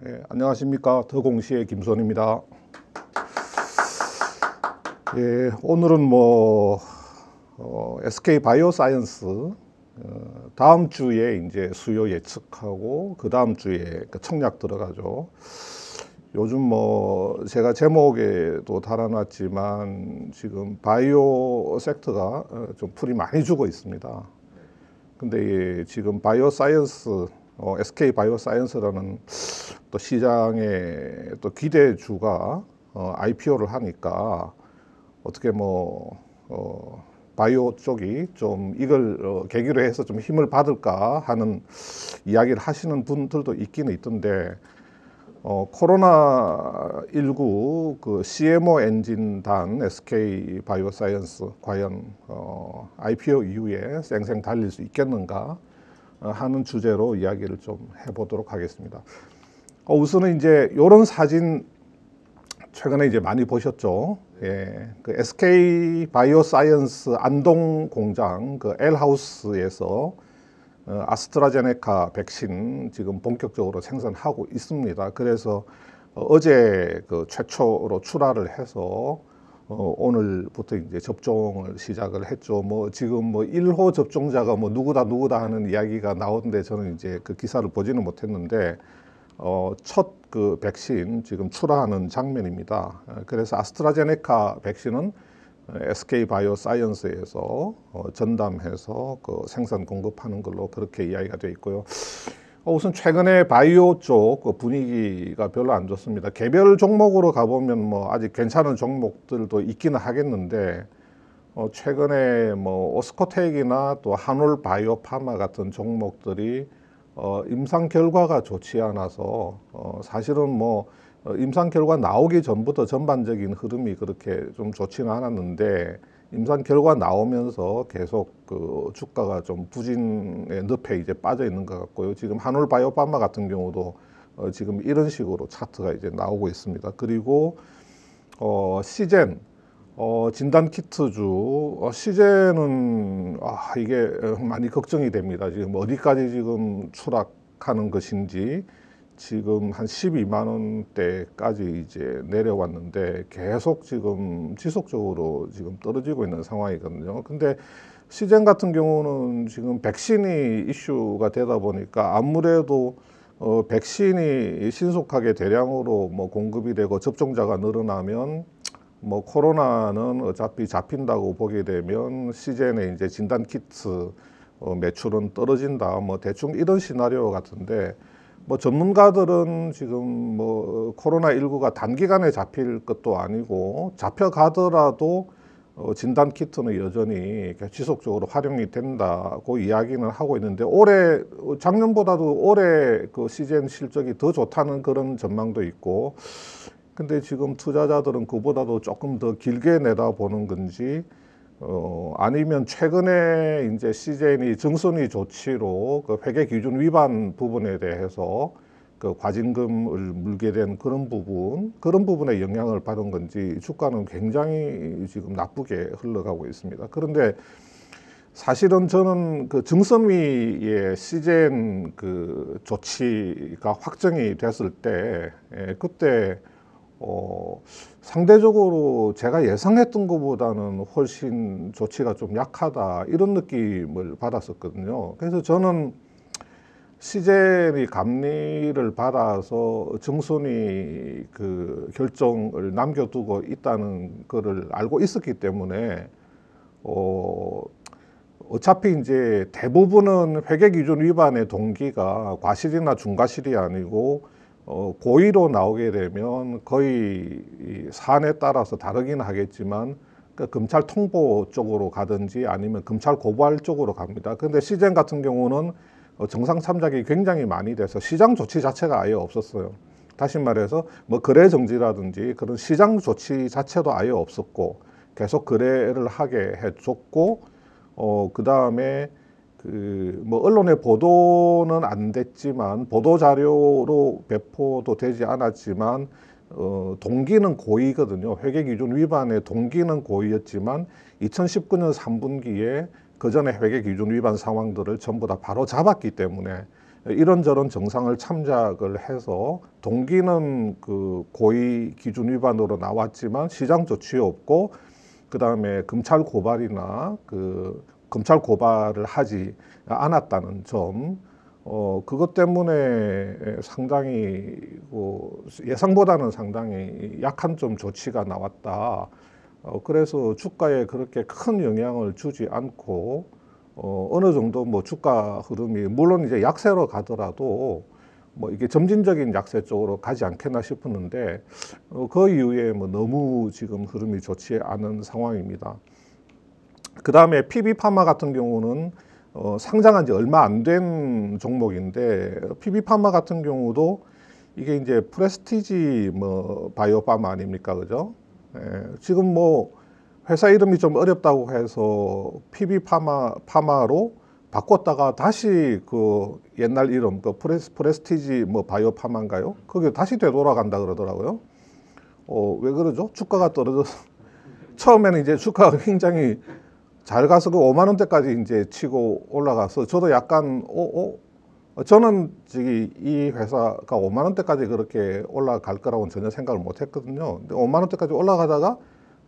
네, 안녕하십니까 더공시의 김선입니다. 예, 오늘은 뭐 어, SK 바이오사이언스 어, 다음 주에 이제 수요 예측하고 그 다음 주에 그 청약 들어가죠. 요즘 뭐 제가 제목에도 달아놨지만 지금 바이오 섹터가 어, 좀 풀이 많이 주고 있습니다. 근데 예, 지금 바이오 사이언스 어, SK 바이오 사이언스라는 또 시장의 또 기대주가 어, IPO를 하니까 어떻게 뭐 어, 바이오 쪽이 좀 이걸 어, 계기로 해서 좀 힘을 받을까 하는 이야기를 하시는 분들도 있기는 있던데 어, 코로나 19 그 CMO 엔진단 SK 바이오사이언스 과연 어, IPO 이후에 쌩쌩 달릴 수 있겠는가 어, 하는 주제로 이야기를 좀 해보도록 하겠습니다. 어, 우선은 이제 이런 사진 최근에 이제 많이 보셨죠. 예, 그 SK 바이오사이언스 안동 공장 그 엘하우스에서 어, 아스트라제네카 백신 지금 본격적으로 생산하고 있습니다. 그래서 어, 어제 그 최초로 출하를 해서 어, 오늘부터 이제 접종을 시작을 했죠. 뭐 지금 뭐 1호 접종자가 뭐 누구다 누구다 하는 이야기가 나오는데 저는 이제 그 기사를 보지는 못했는데 어, 첫 그 백신 지금 출하하는 장면입니다. 어, 그래서 아스트라제네카 백신은 SK 바이오사이언스에서 어, 전담해서 그 생산 공급하는 걸로 그렇게 이야기가 돼 있고요. 어, 우선 최근에 바이오 쪽그 분위기가 별로 안 좋습니다. 개별 종목으로 가보면 뭐 아직 괜찮은 종목들도 있기는 하겠는데 어, 최근에 뭐 오스코텍이나 또 한올 바이오파마 같은 종목들이 어, 임상 결과가 좋지 않아서 어, 사실은 뭐 어, 임상 결과 나오기 전부터 전반적인 흐름이 그렇게 좀 좋지는 않았는데 임상 결과 나오면서 계속 그 주가가 좀 부진의 늪에 이제 빠져 있는 것 같고요. 지금 한울 바이오파마 같은 경우도 어, 지금 이런 식으로 차트가 이제 나오고 있습니다. 그리고 어, 시젠 어, 진단 키트주 어, 시제는 아, 이게 많이 걱정이 됩니다. 지금 어디까지 지금 추락하는 것인지 지금 한 12만 원대까지 이제 내려왔는데 계속 지금 지속적으로 지금 떨어지고 있는 상황이거든요. 근데 시젠 같은 경우는 지금 백신이 이슈가 되다 보니까 아무래도 어, 백신이 신속하게 대량으로 뭐 공급이 되고 접종자가 늘어나면 뭐 코로나는 어차피 잡힌다고 보게 되면 시즌에 이제 진단 키트 어, 매출은 떨어진다. 뭐 대충 이런 시나리오 같은데 뭐 전문가들은 지금 뭐 코로나 19가 단기간에 잡힐 것도 아니고 잡혀가더라도 어, 진단 키트는 여전히 지속적으로 활용이 된다고 이야기는 하고 있는데 올해 작년보다도 올해 그 시즌 실적이 더 좋다는 그런 전망도 있고 근데 지금 투자자들은 그보다도 조금 더 길게 내다보는 건지 어, 아니면 최근에 이제 시즌이 증손이 조치로 그 회계 기준 위반 부분에 대해서 그 과징금을 물게 된 그런 부분 그런 부분에 영향을 받은 건지 주가는 굉장히 지금 나쁘게 흘러가고 있습니다. 그런데 사실은 저는 그 증선위의 시젠 그 조치가 확정이 됐을 때 예, 그때 어, 상대적으로 제가 예상했던 것보다는 훨씬 조치가 좀 약하다 이런 느낌을 받았었거든요. 그래서 저는 시젠이 감리를 받아서 정순이 그 결정을 남겨두고 있다는 것을 알고 있었기 때문에 어, 어차피 이제 대부분은 회계 기준 위반의 동기가 과실이나 중과실이 아니고 어, 고의로 나오게 되면 거의 이 사안에 따라서 다르긴 하겠지만 그 검찰 통보 쪽으로 가든지 아니면 검찰 고발 쪽으로 갑니다. 근데 시젠 같은 경우는 어, 정상 참작이 굉장히 많이 돼서 시장 조치 자체가 아예 없었어요. 다시 말해서 뭐 거래 정지라든지 그런 시장 조치 자체도 아예 없었고 계속 거래를 하게 해줬고 어, 그 다음에 그뭐 언론의 보도는 안 됐지만 보도 자료로 배포도 되지 않았지만 어, 동기는 고의거든요. 회계 기준 위반의 동기는 고의였지만 2019년 3분기에 그 전에 회계 기준 위반 상황들을 전부 다 바로 잡았기 때문에 이런저런 정상을 참작을 해서 동기는 그 고의 기준 위반으로 나왔지만 시장 조치 없고 그 다음에 검찰 고발이나 그 검찰 고발을 하지 않았다는 점, 어, 그것 때문에 상당히 뭐 예상보다는 상당히 약한 좀 조치가 나왔다. 어, 그래서 주가에 그렇게 큰 영향을 주지 않고 어, 어느 정도 뭐 주가 흐름이 물론 이제 약세로 가더라도 뭐 이게 점진적인 약세 쪽으로 가지 않겠나 싶었는데 어, 그 이후에 뭐 너무 지금 흐름이 좋지 않은 상황입니다. 그 다음에 PB파마 같은 경우는 어, 상장한 지 얼마 안 된 종목인데 PB파마 같은 경우도 이게 이제 프레스티지 뭐 바이오파마 아닙니까 그죠? 예, 지금 뭐 회사 이름이 좀 어렵다고 해서 PB파마 파마로 바꿨다가 다시 그 옛날 이름 그 프레스, 프레스티지 뭐 바이오파마인가요? 그게 다시 되돌아간다 그러더라고요. 어, 왜 그러죠? 주가가 떨어져서 처음에는 이제 주가가 굉장히 잘 가서 그 5만 원대까지 이제 치고 올라가서 저도 약간 어, 어? 저는 저기 이 회사가 5만 원대까지 그렇게 올라갈 거라고는 전혀 생각을 못 했거든요. 근데 5만 원대까지 올라가다가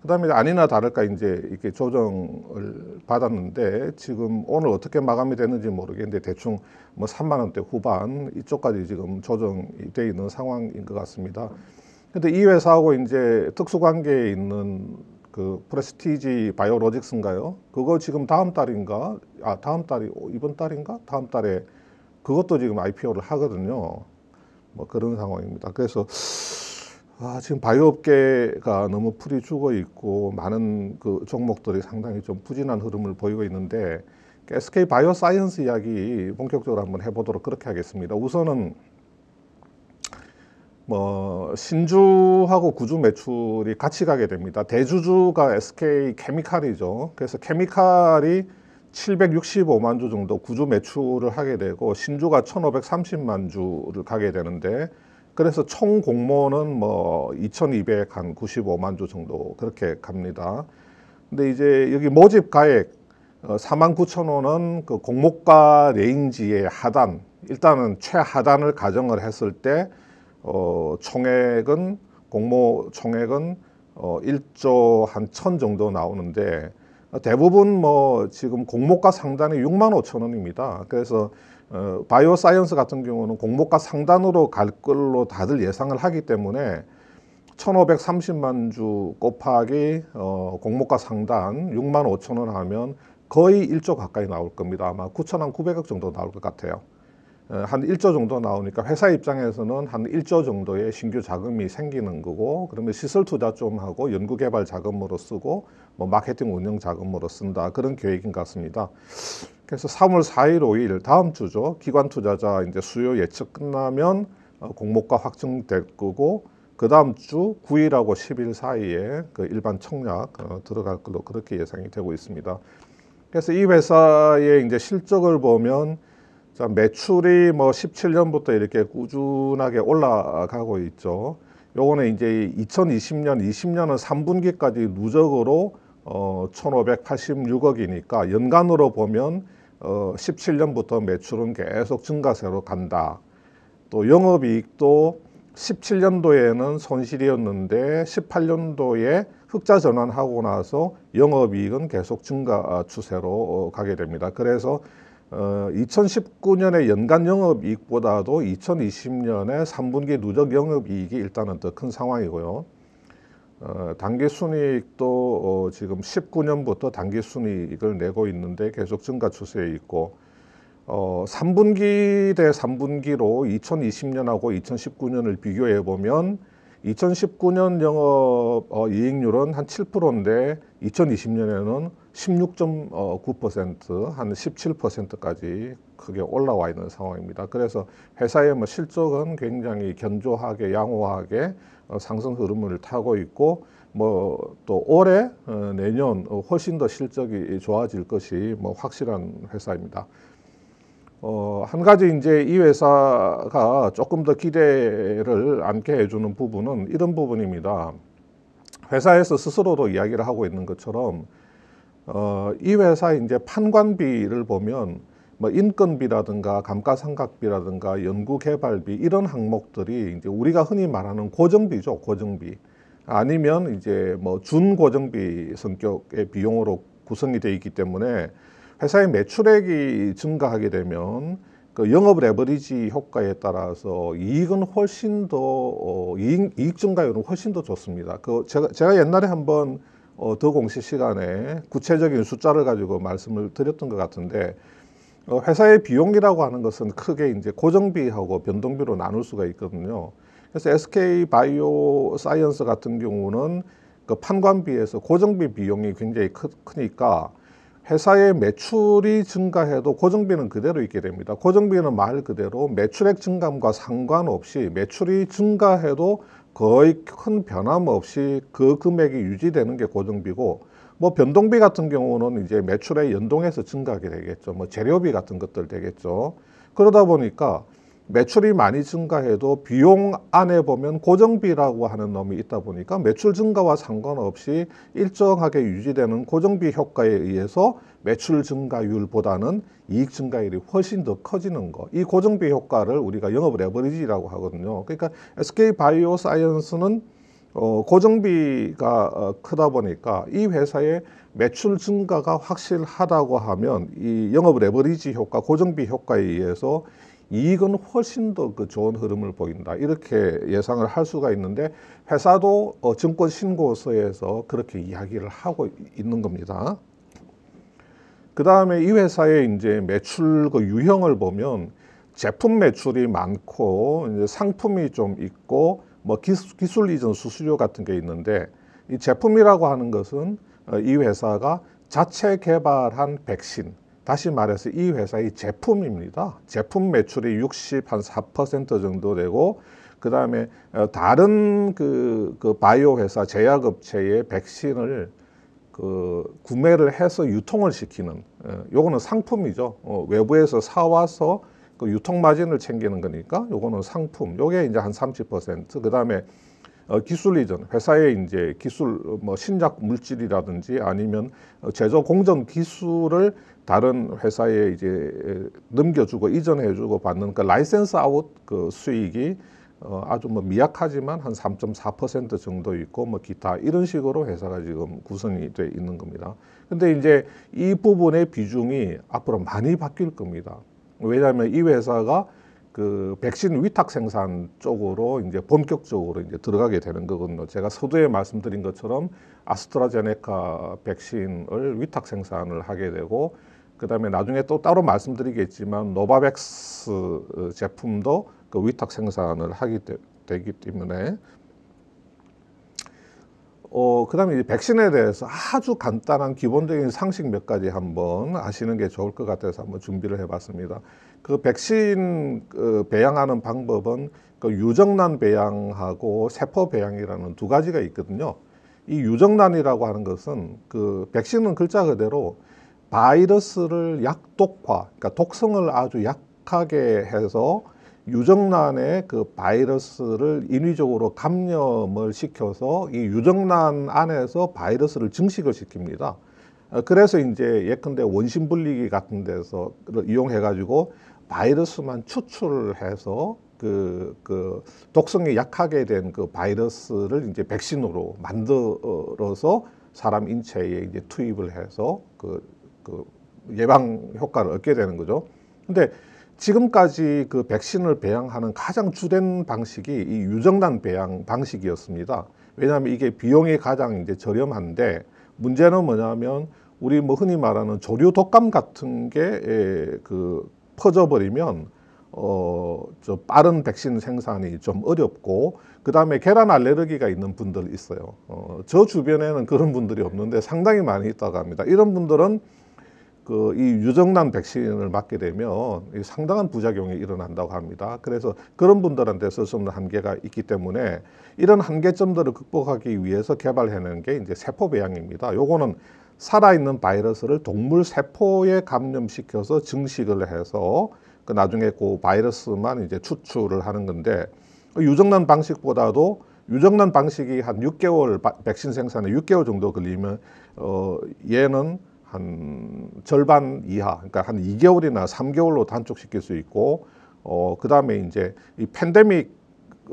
그다음에 아니나 다를까 이제 이렇게 조정을 받았는데 지금 오늘 어떻게 마감이 되는지 모르겠는데 대충 뭐 3만 원대 후반 이쪽까지 지금 조정이 돼 있는 상황인 것 같습니다. 근데 이 회사하고 이제 특수 관계에 있는 그 프레스티지 바이오로직스인가요? 그거 지금 다음 달인가? 아 다음 달이 어, 이번 달인가? 다음 달에 그것도 지금 IPO를 하거든요. 뭐 그런 상황입니다. 그래서 아, 지금 바이오 업계가 너무 풀이 죽어 있고 많은 그 종목들이 상당히 좀 부진한 흐름을 보이고 있는데 SK 바이오 사이언스 이야기 본격적으로 한번 해보도록 그렇게 하겠습니다. 우선은 뭐 신주하고 구주 매출이 같이 가게 됩니다. 대주주가 SK 케미칼이죠. 그래서 케미칼이 765만 주 정도 구주 매출을 하게 되고 신주가 1,530만 주를 가게 되는데 그래서 총 공모는 뭐 2,295만 주 정도 그렇게 갑니다. 근데 이제 여기 모집 가액 4만 어, 9천 원은 그 공모가 레인지의 하단 일단은 최하단을 가정을 했을 때 어, 총액은 공모 총액은 어, 1조 한 천 정도 나오는데 대부분 뭐 지금 공모가 상단이 6만 5천 원입니다. 그래서 어, 바이오 사이언스 같은 경우는 공모가 상단으로 갈 걸로 다들 예상을 하기 때문에 1,530만 주 곱하기 어, 공모가 상단 6만 5천 원 하면 거의 1조 가까이 나올 겁니다. 아마 9,900억 정도 나올 것 같아요. 어, 한 1조 정도 나오니까 회사 입장에서는 한 1조 정도의 신규 자금이 생기는 거고 그러면 시설 투자 좀 하고 연구 개발 자금으로 쓰고 뭐 마케팅 운영 자금으로 쓴다 그런 계획인 것 같습니다. 그래서 3월 4일, 5일 다음 주죠. 기관 투자자 이제 수요 예측 끝나면 어, 공모가 확정될 거고 그 다음 주 9일하고 10일 사이에 그 일반 청약 어, 들어갈 걸로 그렇게 예상이 되고 있습니다. 그래서 이 회사의 이제 실적을 보면 자, 매출이 뭐 17년부터 이렇게 꾸준하게 올라가고 있죠. 요거는 이제 2020년, 20년은 3분기까지 누적으로 어, 1,586억이니까 연간으로 보면 어, 17년부터 매출은 계속 증가세로 간다. 또 영업이익도 17년도에는 손실이었는데 18년도에 흑자 전환하고 나서 영업이익은 계속 증가 어, 추세로 어, 가게 됩니다. 그래서 어, 2019년의 연간 영업이익보다도 2020년에 3분기 누적 영업이익이 일단은 더 큰 상황이고요. 어, 단기 순이익도 어, 지금 19년부터 단기 순이익을 내고 있는데 계속 증가 추세에 있고 어, 3분기 대 3분기로 2020년하고 2019년을 비교해 보면 2019년 영업 어, 이익률은 한 7%인데 2020년에는 16.9%한 17%까지 크게 올라와 있는 상황입니다. 그래서 회사의 뭐 실적은 굉장히 견조하게 양호하게 어, 상승 흐름을 타고 있고 뭐 또 올해 어, 내년 훨씬 더 실적이 좋아질 것이 뭐 확실한 회사입니다. 어, 한 가지 이제 이 회사가 조금 더 기대를 안게 해주는 부분은 이런 부분입니다. 회사에서 스스로도 이야기를 하고 있는 것처럼 어, 이 회사 이제 판관비를 보면 뭐 인건비라든가 감가상각비라든가 연구개발비 이런 항목들이 이제 우리가 흔히 말하는 고정비죠 고정비 아니면 이제 뭐 준고정비 성격의 비용으로 구성이 되어 있기 때문에 회사의 매출액이 증가하게 되면 그 영업 레버리지 효과에 따라서 이익은 훨씬 더 어, 이익, 이익 증가율은 훨씬 더 좋습니다. 그 제가 제가 옛날에 한번 어, 더 공시 시간에 구체적인 숫자를 가지고 말씀을 드렸던 것 같은데 어, 회사의 비용이라고 하는 것은 크게 이제 고정비하고 변동비로 나눌 수가 있거든요. 그래서 SK 바이오 사이언스 같은 경우는 그 판관비에서 고정비 비용이 굉장히 크, 크니까 회사의 매출이 증가해도 고정비는 그대로 있게 됩니다. 고정비는 말 그대로 매출액 증감과 상관없이 매출이 증가해도 거의 큰 변함 없이 그 금액이 유지되는 게 고정비고 뭐 변동비 같은 경우는 이제 매출에 연동해서 증가하게 되겠죠. 뭐 재료비 같은 것들 되겠죠. 그러다 보니까 매출이 많이 증가해도 비용 안에 보면 고정비라고 하는 놈이 있다 보니까 매출 증가와 상관없이 일정하게 유지되는 고정비 효과에 의해서 매출 증가율보다는 이익 증가율이 훨씬 더 커지는 거. 이 고정비 효과를 우리가 영업 레버리지라고 하거든요. 그러니까 SK 바이오 사이언스는 어, 고정비가 어, 크다 보니까 이 회사의 매출 증가가 확실하다고 하면 이 영업 레버리지 효과, 고정비 효과에 의해서 이익은 훨씬 더 그 좋은 흐름을 보인다. 이렇게 예상을 할 수가 있는데 회사도 어, 증권 신고서에서 그렇게 이야기를 하고 있는 겁니다. 그 다음에 이 회사의 이제 매출 그 유형을 보면 제품 매출이 많고 이제 상품이 좀 있고 뭐 기수, 기술 이전 수수료 같은 게 있는데 이 제품이라고 하는 것은 어, 이 회사가 자체 개발한 백신 다시 말해서 이 회사의 제품입니다. 제품 매출이 60한4% 정도 되고 그 다음에 어, 다른 그, 그 바이오 회사 제약업체의 백신을 그 구매를 해서 유통을 시키는 예, 요거는 상품이죠. 어, 외부에서 사와서 그 유통 마진을 챙기는 거니까 요거는 상품. 요게 이제 한 30%. 그다음에 어, 기술 이전, 회사의 이제 기술 어, 뭐 신작 물질이라든지 아니면 어, 제조 공정 기술을 다른 회사에 이제 넘겨주고 이전해주고 받는 그 라이센스 아웃 그 수익이 어, 아주 뭐 미약하지만 한 3.4% 정도 있고 뭐 기타 이런 식으로 회사가 지금 구성이 돼 있는 겁니다. 근데 이제 이 부분의 비중이 앞으로 많이 바뀔 겁니다. 왜냐하면 이 회사가 그 백신 위탁 생산 쪽으로 이제 본격적으로 이제 들어가게 되는 거거든요. 제가 서두에 말씀드린 것처럼 아스트라제네카 백신을 위탁 생산을 하게 되고 그다음에 나중에 또 따로 말씀드리겠지만 노바백스 어, 제품도 그 위탁 생산을 하기 되, 되기 때문에 어, 그 다음에 백신에 대해서 아주 간단한 기본적인 상식 몇 가지 한번 아시는 게 좋을 것 같아서 한번 준비를 해봤습니다. 그 백신 그 배양하는 방법은 그 유정란 배양하고 세포 배양이라는 두 가지가 있거든요. 이 유정란이라고 하는 것은 그 백신은 글자 그대로 바이러스를 약독화, 그러니까 독성을 아주 약하게 해서 유정란의 그 바이러스를 인위적으로 감염을 시켜서 이 유정란 안에서 바이러스를 증식을 시킵니다. 어, 그래서 이제 예컨대 원심 분리기 같은 데서 이용해 가지고 바이러스만 추출을 해서 그, 그 독성이 약하게 된 그 바이러스를 이제 백신으로 만들어서 사람 인체에 이제 투입을 해서 그, 그 예방 효과를 얻게 되는 거죠. 근데 지금까지 그 백신을 배양하는 가장 주된 방식이 이유정단 배양 방식이었습니다. 왜냐하면 이게 비용이 가장 이제 저렴한데 문제는 뭐냐면 우리 뭐 흔히 말하는 조류 독감 같은 게그 예, 퍼져버리면 어저 빠른 백신 생산이 좀 어렵고 그 다음에 계란 알레르기가 있는 분들 있어요. 어, 저 주변에는 그런 분들이 없는데 상당히 많이 있다고 합니다. 이런 분들은 그이 유정란 백신을 맞게 되면 상당한 부작용이 일어난다고 합니다. 그래서 그런 분들한테 쓸 수 없는 한계가 있기 때문에 이런 한계점들을 극복하기 위해서 개발해낸 게 이제 세포 배양입니다. 요거는 살아있는 바이러스를 동물 세포에 감염시켜서 증식을 해서 그 나중에 그 바이러스만 이제 추출을 하는 건데 그 유정란 방식보다도 유정란 방식이 한 6개월 백신 생산에 6개월 정도 걸리면 어 얘는 한 절반 이하, 그러니까 한 2개월이나 3개월로 단축시킬 수 있고, 어, 그 다음에 이제 이 팬데믹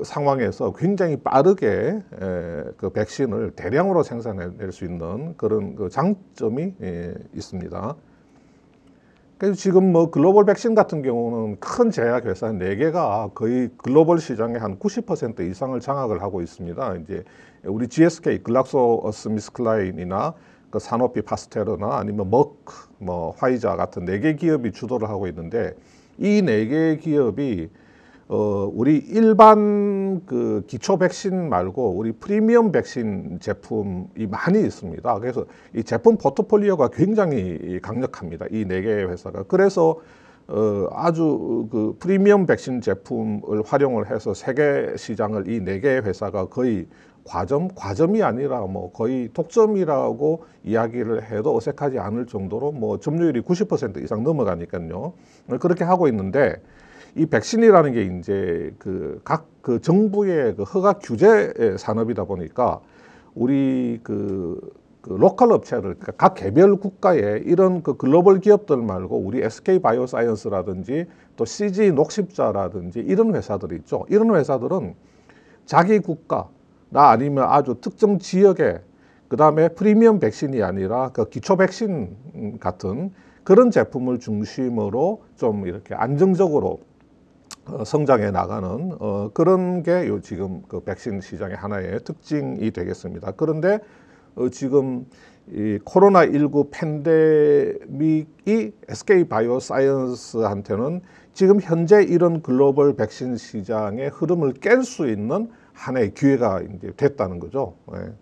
상황에서 굉장히 빠르게 에, 그 백신을 대량으로 생산해낼 수 있는 그런 그 장점이 에, 예, 있습니다. 그래서 지금 뭐 글로벌 백신 같은 경우는 큰 제약 회사 네개가 거의 글로벌 시장의 한 90% 이상을 장악을 하고 있습니다. 이제 우리 GSK, 글락소스미스클라인이나 그산업비 파스테르나 아니면 머크, 뭐 화이자 같은 네 개 기업이 주도를 하고 있는데 이 네 개 기업이 어 우리 일반 그 기초 백신 말고 우리 프리미엄 백신 제품이 많이 있습니다. 그래서 이 제품 포트폴리오가 굉장히 강력합니다. 이 네 개의 회사가 그래서 어, 아주 그 프리미엄 백신 제품을 활용을 해서 세계 시장을 이 네 개의 회사가 거의 과점 과점이 아니라 뭐 거의 독점이라고 이야기를 해도 어색하지 않을 정도로 뭐 점유율이 90% 이상 넘어가니까요. 그렇게 하고 있는데 이 백신이라는 게 이제 그 각그 그 정부의 그 허가 규제 산업이다 보니까 우리 그, 그 로컬 업체를 그러니까 각 개별 국가의 이런 그 글로벌 기업들 말고 우리 SK 바이오사이언스라든지 또 CG 녹십자라든지 이런 회사들이 있죠. 이런 회사들은 자기 국가 나 아니면 아주 특정 지역에 그 다음에 프리미엄 백신이 아니라 그 기초 백신 같은 그런 제품을 중심으로 좀 이렇게 안정적으로 어, 성장해 나가는 어, 그런 게 요 지금 그 백신 시장의 하나의 특징이 되겠습니다. 그런데 어, 지금 이 코로나 19 팬데믹이 SK 바이오사이언스한테는 지금 현재 이런 글로벌 백신 시장의 흐름을 깰 수 있는 하나의 기회가 이제 됐다는 거죠. 예.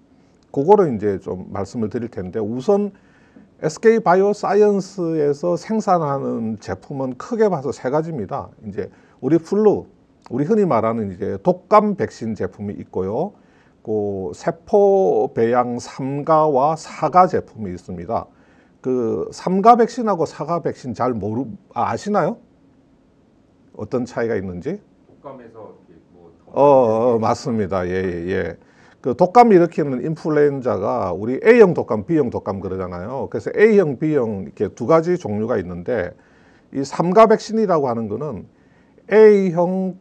그거를 이제 좀 말씀을 드릴 텐데 우선 SK 바이오사이언스에서 생산하는 제품은 크게 봐서 세 가지입니다. 이제 우리 플루, 우리 흔히 말하는 이제 독감 백신 제품이 있고요. 그 세포 배양 삼가와 사가 제품이 있습니다. 그 삼가 백신하고 사가 백신 잘 모르 아, 아시나요? 어떤 차이가 있는지? 독감에서 어, 어 맞습니다. 예, 예, 예. 그 독감 일으키는 인플루엔자가 우리 A형 독감, B형 독감 그러잖아요. 그래서 A형, B형 이렇게 두 가지 종류가 있는데 이 삼가 백신이라고 하는 거는 A형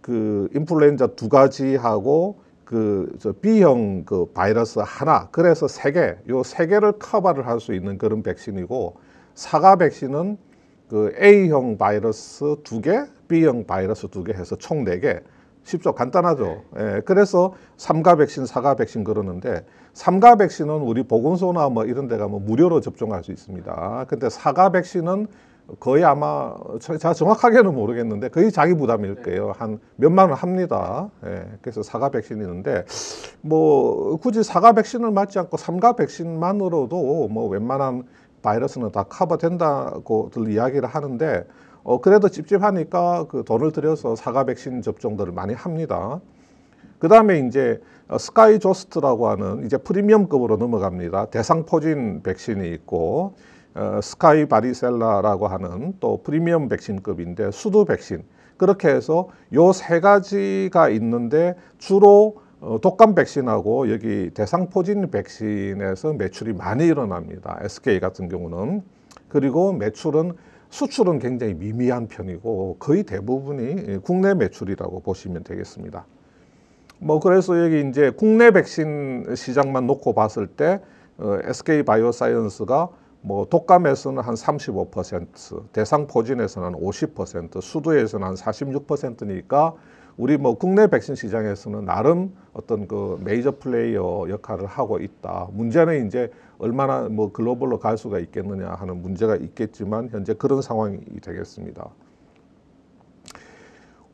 그 인플루엔자 두 가지하고 그저 B형 그 바이러스 하나 그래서 세 개, 요 세 개를 커버를 할 수 있는 그런 백신이고 사가 백신은 그 A형 바이러스 두 개, B형 바이러스 두 개 해서 총 네 개. 쉽죠. 간단하죠. 네. 예, 그래서 삼가 백신, 사가 백신 그러는데 삼가 백신은 우리 보건소나 뭐 이런 데가뭐 무료로 접종할 수 있습니다. 근데 사가 백신은 거의 아마 제가 정확하게는 모르겠는데 거의 자기 부담일 거예요. 네. 한 몇만 원 합니다. 예, 그래서 사가 백신이는데 있뭐 굳이 사가 백신을 맞지 않고 삼가 백신만으로도 뭐 웬만한 바이러스는 다 커버된다고들 이야기를 하는데 어, 그래도 찝찝하니까 그 돈을 들여서 사과 백신 접종들을 많이 합니다. 그 다음에 이제 어, 스카이 조스트라고 하는 이제 프리미엄급으로 넘어갑니다. 대상 포진 백신이 있고 어, 스카이 바리셀라라고 하는 또 프리미엄 백신급인데 수두 백신 그렇게 해서 요 세 가지가 있는데 주로 어, 독감 백신하고 여기 대상 포진 백신에서 매출이 많이 일어납니다. SK 같은 경우는 그리고 매출은 수출은 굉장히 미미한 편이고 거의 대부분이 국내 매출이라고 보시면 되겠습니다. 뭐 그래서 여기 이제 국내 백신 시장만 놓고 봤을 때 SK 어, 바이오사이언스가 뭐 독감에서는 한 35%, 대상 포진에서는 한 50%, 수두에서는 한 46%니까 우리 뭐 국내 백신 시장에서는 나름 어떤 그 메이저 플레이어 역할을 하고 있다. 문제는 이제 얼마나 뭐 글로벌로 갈 수가 있겠느냐 하는 문제가 있겠지만 현재 그런 상황이 되겠습니다.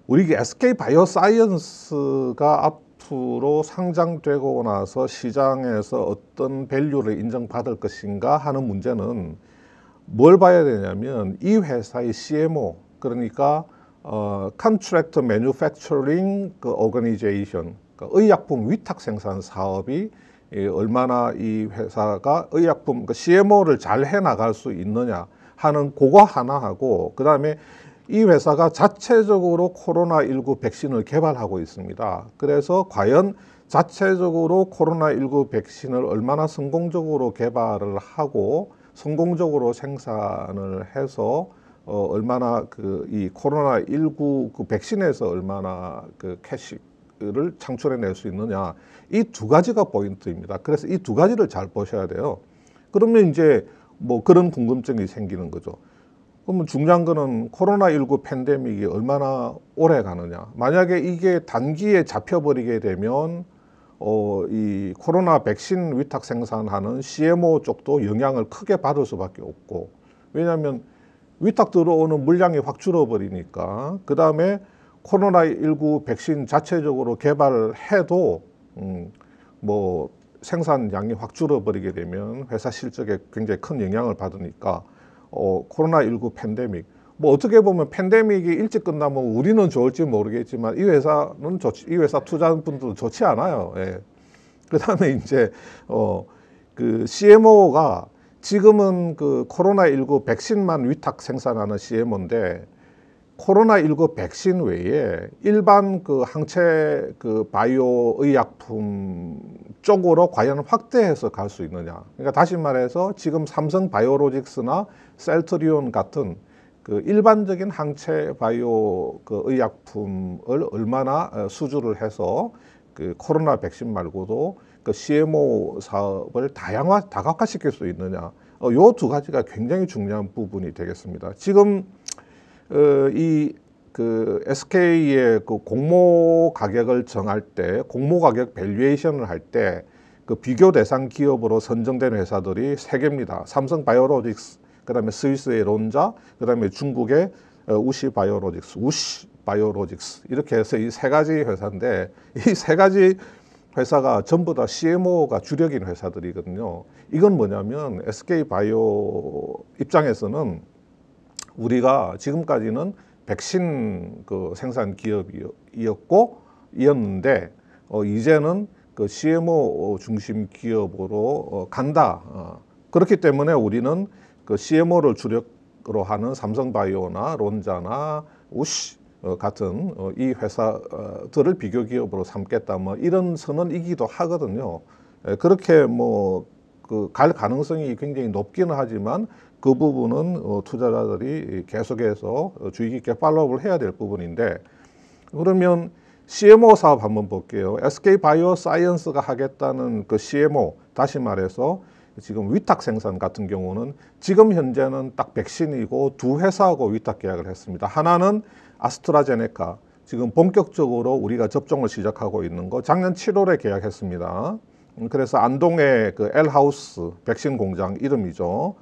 우리 SK 바이오사이언스가 앞으로 상장되고 나서 시장에서 어떤 밸류를 인정받을 것인가 하는 문제는 뭘 봐야 되냐면 이 회사의 CMO 그러니까 어, 컨트랙터 매뉴팩처링 그 오거니제이션 그 의약품 위탁 생산 사업이 이 얼마나 이 회사가 의약품 그러니까 CMO를 잘 해나갈 수 있느냐 하는 그거 하나 하고 그 다음에 이 회사가 자체적으로 코로나19 백신을 개발하고 있습니다. 그래서 과연 자체적으로 코로나19 백신을 얼마나 성공적으로 개발을 하고 성공적으로 생산을 해서 어, 얼마나 그 이 코로나 19그 백신에서 얼마나 그 캐시 를 창출해낼 수 있느냐 이 두 가지가 포인트입니다. 그래서 이 두 가지를 잘 보셔야 돼요. 그러면 이제 뭐 그런 궁금증이 생기는 거죠. 그러면 중요한 거는 코로나19 팬데믹이 얼마나 오래 가느냐. 만약에 이게 단기에 잡혀버리게 되면 어, 이 코로나 백신 위탁 생산하는 CMO 쪽도 영향을 크게 받을 수밖에 없고 왜냐하면 위탁 들어오는 물량이 확 줄어버리니까 그 다음에 코로나19 백신 자체적으로 개발해도 음, 뭐 생산량이 확 줄어버리게 되면 회사 실적에 굉장히 큰 영향을 받으니까 어, 코로나19 팬데믹 뭐 어떻게 보면 팬데믹이 일찍 끝나면 우리는 좋을지 모르겠지만 이 회사는 좋지 이 회사 투자한 분들은 좋지 않아요. 예. 그다음에 이제 어그 CMO가 지금은 그 코로나 19 백신만 위탁 생산하는 CMO인데 코로나19 백신 외에 일반 그 항체 그 바이오 의약품 쪽으로 과연 확대해서 갈 수 있느냐. 그러니까 다시 말해서 지금 삼성 바이오로직스나 셀트리온 같은 그 일반적인 항체 바이오 그 의약품을 얼마나 어, 수주를 해서 그 코로나 백신 말고도 그 CMO 사업을 다양화, 다각화시킬 수 있느냐. 어, 요 두 가지가 굉장히 중요한 부분이 되겠습니다. 지금 어, 이그 SK의 그 공모 가격을 정할 때 공모 가격 밸류에이션을 할 때 그 비교 대상 기업으로 선정된 회사들이 세 개입니다. 삼성 바이오로직스, 그다음에 스위스의 론자, 그다음에 중국의 어, 우시 바이오로직스, 우시 바이오로직스 이렇게 해서 이 세 가지 회사인데 이 세 가지 회사가 전부 다 CMO가 주력인 회사들이거든요. 이건 뭐냐면 SK 바이오 입장에서는 우리가 지금까지는 백신 그 생산 기업이었고 이었는데 어, 이제는 그 CMO 중심 기업으로 어, 간다. 어, 그렇기 때문에 우리는 그 CMO를 주력으로 하는 삼성바이오나 론자나 우시 어, 같은 어, 이 회사들을 비교 기업으로 삼겠다 뭐 이런 선언이기도 하거든요. 에, 예, 그렇게 뭐그갈 가능성이 굉장히 높기는 하지만 그 부분은 어, 투자자들이 계속해서 어, 주의 깊게 팔로업을 해야 될 부분인데 그러면 CMO 사업 한번 볼게요. SK 바이오 사이언스가 하겠다는 그 CMO 다시 말해서 지금 위탁 생산 같은 경우는 지금 현재는 딱 백신이고 두 회사하고 위탁 계약을 했습니다. 하나는 아스트라제네카 지금 본격적으로 우리가 접종을 시작하고 있는 거 작년 7월에 계약했습니다. 그래서 안동의 그 엘하우스 백신 공장 이름이죠.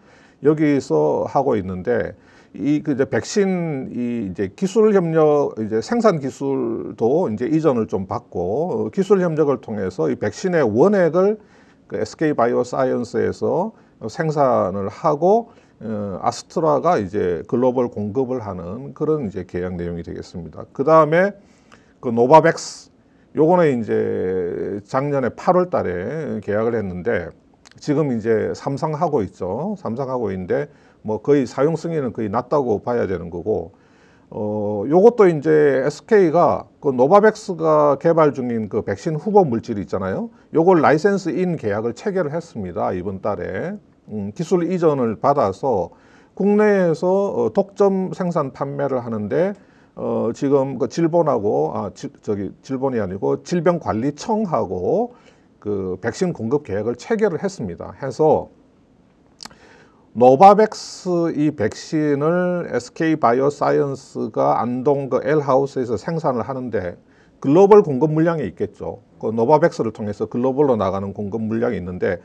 여기서 하고 있는데 이그 이제 백신 이 이제 기술 협력 이제 생산 기술도 이제 이전을 좀 받고 기술 협력을 통해서 이 백신의 원액을 그 SK 바이오사이언스에서 생산을 하고 어, 아스트라가 이제 글로벌 공급을 하는 그런 이제 계약 내용이 되겠습니다. 그 다음에 그 노바백스 요거는 이제 작년에 8월 달에 계약을 했는데 지금 이제 삼상하고 있죠. 삼상하고 있는데 뭐 거의 사용 승인은 거의 낮다고 봐야 되는 거고 어 요것도 이제 SK가 그 노바백스가 개발 중인 그 백신 후보 물질이 있잖아요. 요걸 라이센스 인 계약을 체결을 했습니다. 이번 달에 음, 기술 이전을 받아서 국내에서 어, 독점 생산 판매를 하는데 어, 지금 그 질본하고 아 지, 저기 질본이 아니고 질병관리청하고 그 백신 공급 계획을 체결을 했습니다. 해서 노바백스 이 백신을 SK 바이오사이언스가 안동 그 엘하우스에서 생산을 하는데 글로벌 공급 물량이 있겠죠. 그 노바백스를 통해서 글로벌로 나가는 공급 물량이 있는데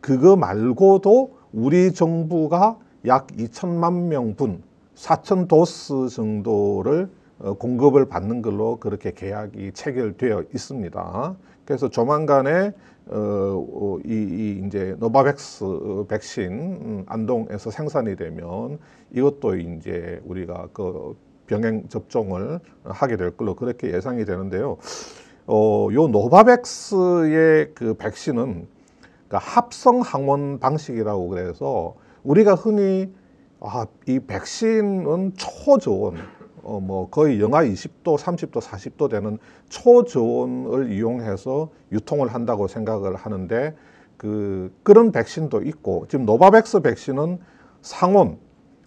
그거 말고도 우리 정부가 약 2천만 명분 4천 도스 정도를 어, 공급을 받는 걸로 그렇게 계약이 체결되어 있습니다. 그래서 조만간에 어, 어, 이, 이 이제 노바백스 어, 백신 음, 안동에서 생산이 되면 이것도 이제 우리가 그 병행 접종을 하게 될 걸로 그렇게 예상이 되는데요. 어, 요 노바백스의 그 백신은 그러니까 합성 항원 방식이라고 그래서 우리가 흔히 아, 이 백신은 초저온 어, 뭐 거의 영하 20도, 30도, 40도 되는 초저온을 이용해서 유통을 한다고 생각을 하는데 그 그런 백신도 있고 지금 노바백스 백신은 상온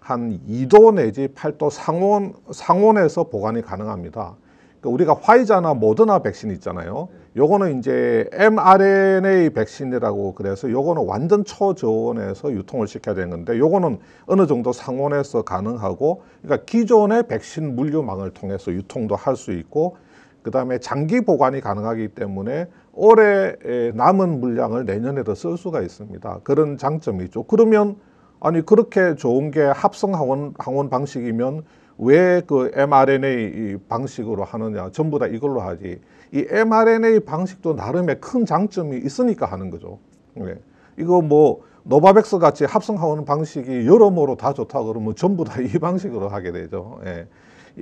한 2도 내지 8도 상온 상온에서 보관이 가능합니다. 그러니까 우리가 화이자나 모더나 백신 있잖아요. 요거는 이제 mRNA 백신이라고 그래서 요거는 완전 초저온에서 유통을 시켜야 되는 건데 요거는 어느 정도 상온에서 가능하고 그러니까 기존의 백신 물류망을 통해서 유통도 할 수 있고 그다음에 장기 보관이 가능하기 때문에 올해 남은 물량을 내년에도 쓸 수가 있습니다. 그런 장점이 있죠. 그러면 아니 그렇게 좋은 게 합성 항원 항원 방식이면 왜그 mRNA 방식으로 하느냐 전부 다 이걸로 하지 이 mRNA 방식도 나름의 큰 장점이 있으니까 하는 거죠. 네. 이거 뭐 노바백스 같이 합성하는 방식이 여러모로 다 좋다 그러면 전부 다 이 방식으로 하게 되죠. 예.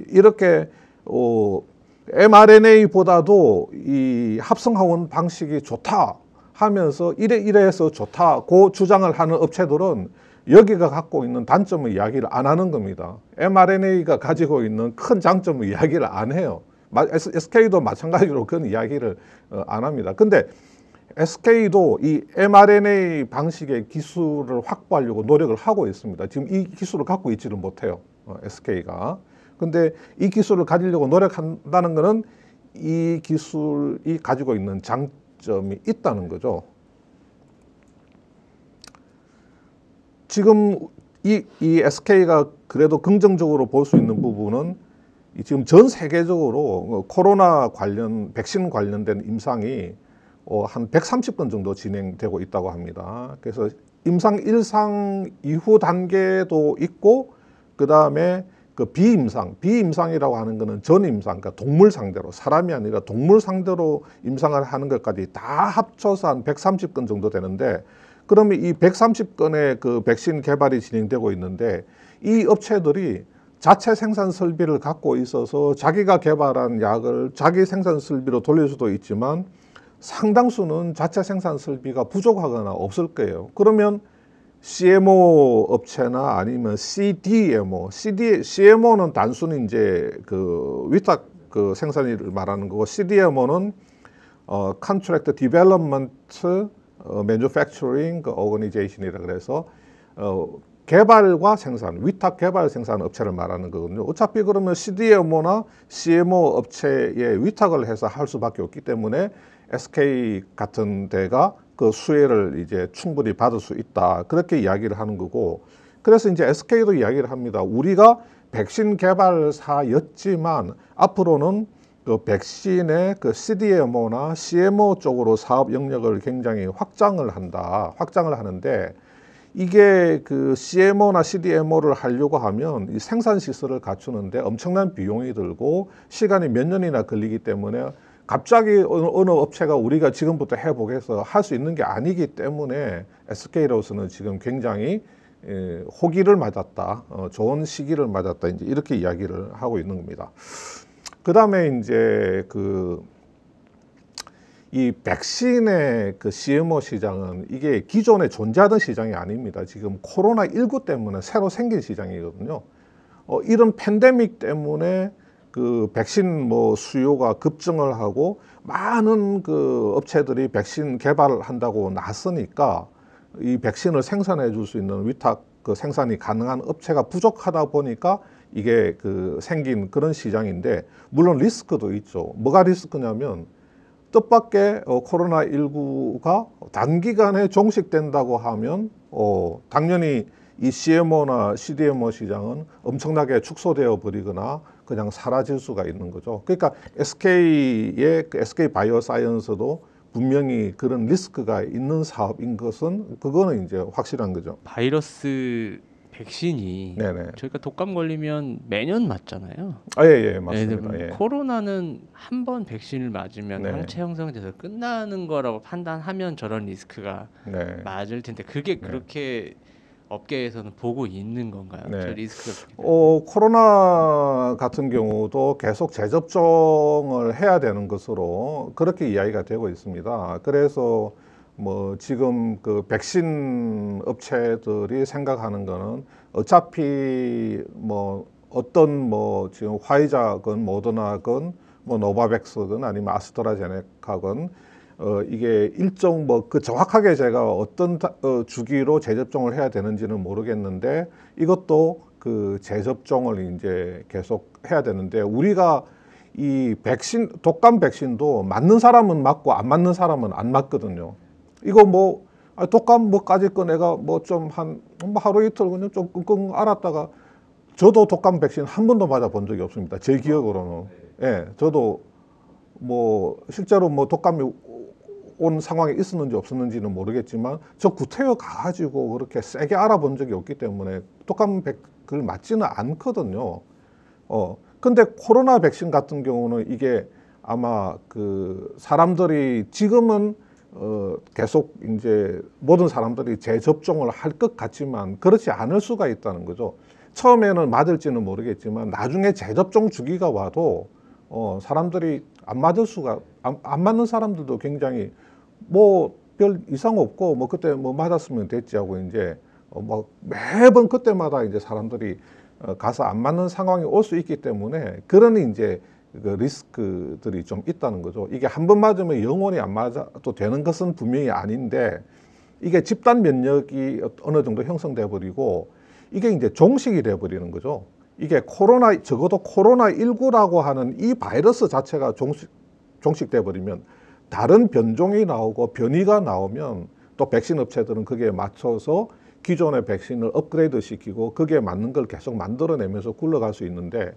이렇게 어, mRNA보다도 이 합성하원 방식이 좋다 하면서 이래 이래해서 좋다고 주장을 하는 업체들은 여기가 갖고 있는 단점을 이야기를 안 하는 겁니다. mRNA가 가지고 있는 큰 장점을 이야기를 안 해요. SK도 마찬가지로 그런 이야기를 어, 안 합니다. 근데 SK도 이 mRNA 방식의 기술을 확보하려고 노력을 하고 있습니다. 지금 이 기술을 갖고 있지를 못해요. 어, SK가. 근데 이 기술을 가지려고 노력한다는 것은 이 기술이 가지고 있는 장점이 있다는 거죠. 지금 이, 이 SK가 그래도 긍정적으로 볼 수 있는 부분은 지금 전 세계적으로 뭐 코로나 관련 백신 관련된 임상이 어, 한 130건 정도 진행되고 있다고 합니다. 그래서 임상 일상 이후 단계도 있고 그다음에 그 비임상, 비임상이라고 하는 거는 전임상, 그러니까 동물 상대로 사람이 아니라 동물 상대로 임상을 하는 것까지 다 합쳐서 한 130건 정도 되는데 그러면 이 130건의 그 백신 개발이 진행되고 있는데 이 업체들이 자체 생산 설비를 갖고 있어서 자기가 개발한 약을 자기 생산 설비로 돌릴 수도 있지만 상당수는 자체 생산 설비가 부족하거나 없을 거예요. 그러면 CMO 업체나 아니면 CDMO, CD, CMO는 단순히 이제 그 위탁 그 생산을 말하는 거고 CDMO는 어, Contract Development 어, Manufacturing Organization이라 그래서 어, 개발과 생산, 위탁 개발 생산 업체를 말하는 거거든요. 어차피 그러면 CDMO나 CMO 업체에 위탁을 해서 할 수밖에 없기 때문에 SK 같은 데가 그 수혜를 이제 충분히 받을 수 있다. 그렇게 이야기를 하는 거고. 그래서 이제 SK도 이야기를 합니다. 우리가 백신 개발사였지만 앞으로는 그 백신의 그 CDMO나 CMO 쪽으로 사업 영역을 굉장히 확장을 한다. 확장을 하는데 이게 그 CMO나 CDMO를 하려고 하면 이 생산 시설을 갖추는데 엄청난 비용이 들고 시간이 몇 년이나 걸리기 때문에 갑자기 어느, 어느 업체가 우리가 지금부터 해보겠어 할 수 있는 게 아니기 때문에 SK로서는 지금 굉장히 에, 예, 호기를 맞았다, 어, 좋은 시기를 맞았다 이제 이렇게 이야기를 하고 있는 겁니다. 그 다음에 이제 그 이 백신의 그 CMO 시장은 이게 기존에 존재하던 시장이 아닙니다. 지금 코로나 19 때문에 새로 생긴 시장이거든요. 어, 이런 팬데믹 때문에 그 백신 뭐 수요가 급증을 하고 많은 그 업체들이 백신 개발한다고 났으니까이 백신을 생산해 줄 수 있는 위탁 그 생산이 가능한 업체가 부족하다 보니까 이게 그 생긴 그런 시장인데 물론 리스크도 있죠. 뭐가 리스크냐면 뜻밖의 어, 코로나19가 단기간에 종식된다고 하면 어, 당연히 이 CMO나 CDMO 시장은 엄청나게 축소되어 버리거나 그냥 사라질 수가 있는 거죠. 그러니까 SK의 SK 그 바이오사이언스도 분명히 그런 리스크가 있는 사업인 것은 그거는 이제 확실한 거죠. 바이러스 백신이 네네. 저희가 독감 걸리면 매년 맞잖아요. 아, 예, 예, 맞습니다. 네, 예. 코로나는 한 번 백신을 맞으면 네. 항체 형성돼서 끝나는 거라고 판단하면 저런 리스크가 네. 맞을 텐데 그게 네. 그렇게 네. 업계에서는 보고 있는 건가요? 네. 리스크. 어, 코로나 같은 경우도 계속 재접종을 해야 되는 것으로 그렇게 이야기가 되고 있습니다. 그래서 뭐 지금 그 백신 업체들이 생각하는 거는 어차피 뭐 어떤 뭐 지금 화이자건 모더나건 뭐 노바백스건 아니면 아스트라제네카건 어 이게 일정 뭐 그 정확하게 제가 어떤 어 주기로 재접종을 해야 되는지는 모르겠는데 이것도 그 재접종을 이제 계속 해야 되는데 우리가 이 백신 독감 백신도 맞는 사람은 맞고 안 맞는 사람은 안 맞거든요. 이거 뭐 아, 독감 뭐까지 거 내가 뭐 좀한 뭐 하루 이틀 그냥 좀 끙끙 알았다가 저도 독감 백신 한 번도 맞아본 적이 없습니다. 제 기억으로는. 예, 저도 뭐 실제로 뭐 독감이 온 상황이 있었는지 없었는지는 모르겠지만 저 구태여 가가지고 그렇게 세게 알아본 적이 없기 때문에 독감 백을 맞지는 않거든요. 어, 근데 코로나 백신 같은 경우는 이게 아마 그 사람들이 지금은 어, 계속 이제 모든 사람들이 재접종을 할 것 같지만 그렇지 않을 수가 있다는 거죠. 처음에는 맞을지는 모르겠지만 나중에 재접종 주기가 와도 어, 사람들이 안 맞을 수가 안, 안 맞는 사람들도 굉장히 뭐 별 이상 없고 뭐 그때 뭐 맞았으면 됐지 하고 이제 어, 뭐 매번 그때마다 이제 사람들이 어, 가서 안 맞는 상황이 올 수 있기 때문에 그런 이제 그 리스크들이 좀 있다는 거죠. 이게 한 번 맞으면 영원히 안 맞아도 되는 것은 분명히 아닌데 이게 집단 면역이 어느 정도 형성돼 버리고 이게 이제 종식이 돼 버리는 거죠. 이게 코로나 적어도 코로나 19라고 하는 이 바이러스 자체가 종식 종식돼 버리면 다른 변종이 나오고 변이가 나오면 또 백신 업체들은 그게 맞춰서 기존의 백신을 업그레이드 시키고 그게 맞는 걸 계속 만들어내면서 굴러갈 수 있는데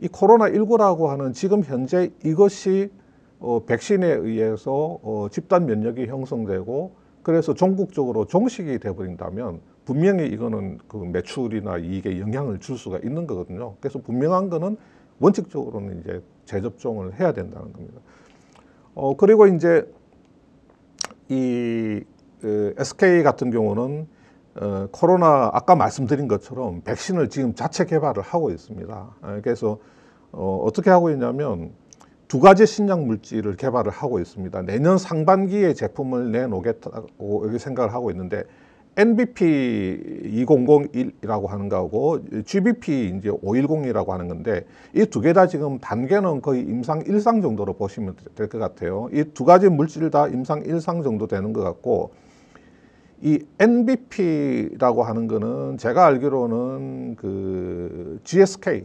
이 코로나19라고 하는 지금 현재 이것이 어, 백신에 의해서 어, 집단 면역이 형성되고 그래서 전국적으로 종식이 돼버린다면 분명히 이거는 그 매출이나 이익에 영향을 줄 수가 있는 거거든요. 그래서 분명한 거는 원칙적으로는 이제 재접종을 해야 된다는 겁니다. 어, 그리고 이제 이 에, SK 같은 경우는 어, 코로나 아까 말씀드린 것처럼 백신을 지금 자체 개발을 하고 있습니다. 어, 그래서 어, 어떻게 하고 있냐면 두 가지 신약 물질을 개발을 하고 있습니다. 내년 상반기에 제품을 내놓겠다고 생각을 하고 있는데 NBP 2001이라고 하는 거하고 GBP 이제 510이라고 하는 건데 이 두 개 다 지금 단계는 거의 임상 일상 정도로 보시면 될 것 같아요. 이 두 가지 물질 다 임상 일상 정도 되는 것 같고 이 NBP라고 하는 거는 제가 알기로는 그 GSK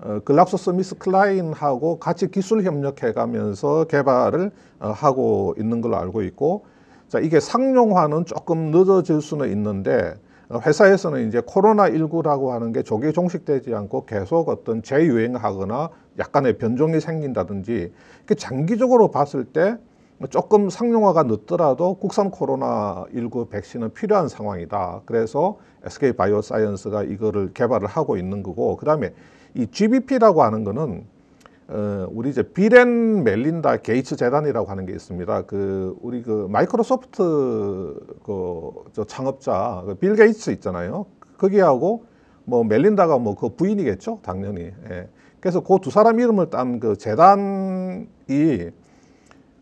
어, 글락소 스미스 클라인하고 같이 기술 협력해 가면서 개발을 어, 하고 있는 걸로 알고 있고 자 이게 상용화는 조금 늦어질 수는 있는데 어, 회사에서는 이제 코로나19라고 하는 게 조기 종식되지 않고 계속 어떤 재유행하거나 약간의 변종이 생긴다든지 장기적으로 봤을 때뭐 조금 상용화가 늦더라도 국산 코로나19 백신은 필요한 상황이다. 그래서 SK 바이오사이언스가 이거를 개발을 하고 있는 거고 그다음에 이 GBP라고 하는 거는 어, 우리 이제 비렌 멜린다 게이츠 재단이라고 하는 게 있습니다. 그 우리 그 마이크로소프트 그 저 창업자 그빌 게이츠 있잖아요. 거기하고 뭐 멜린다가 뭐 그 부인이겠죠, 당연히. 예. 그래서 그 두 사람 이름을 딴 그 재단이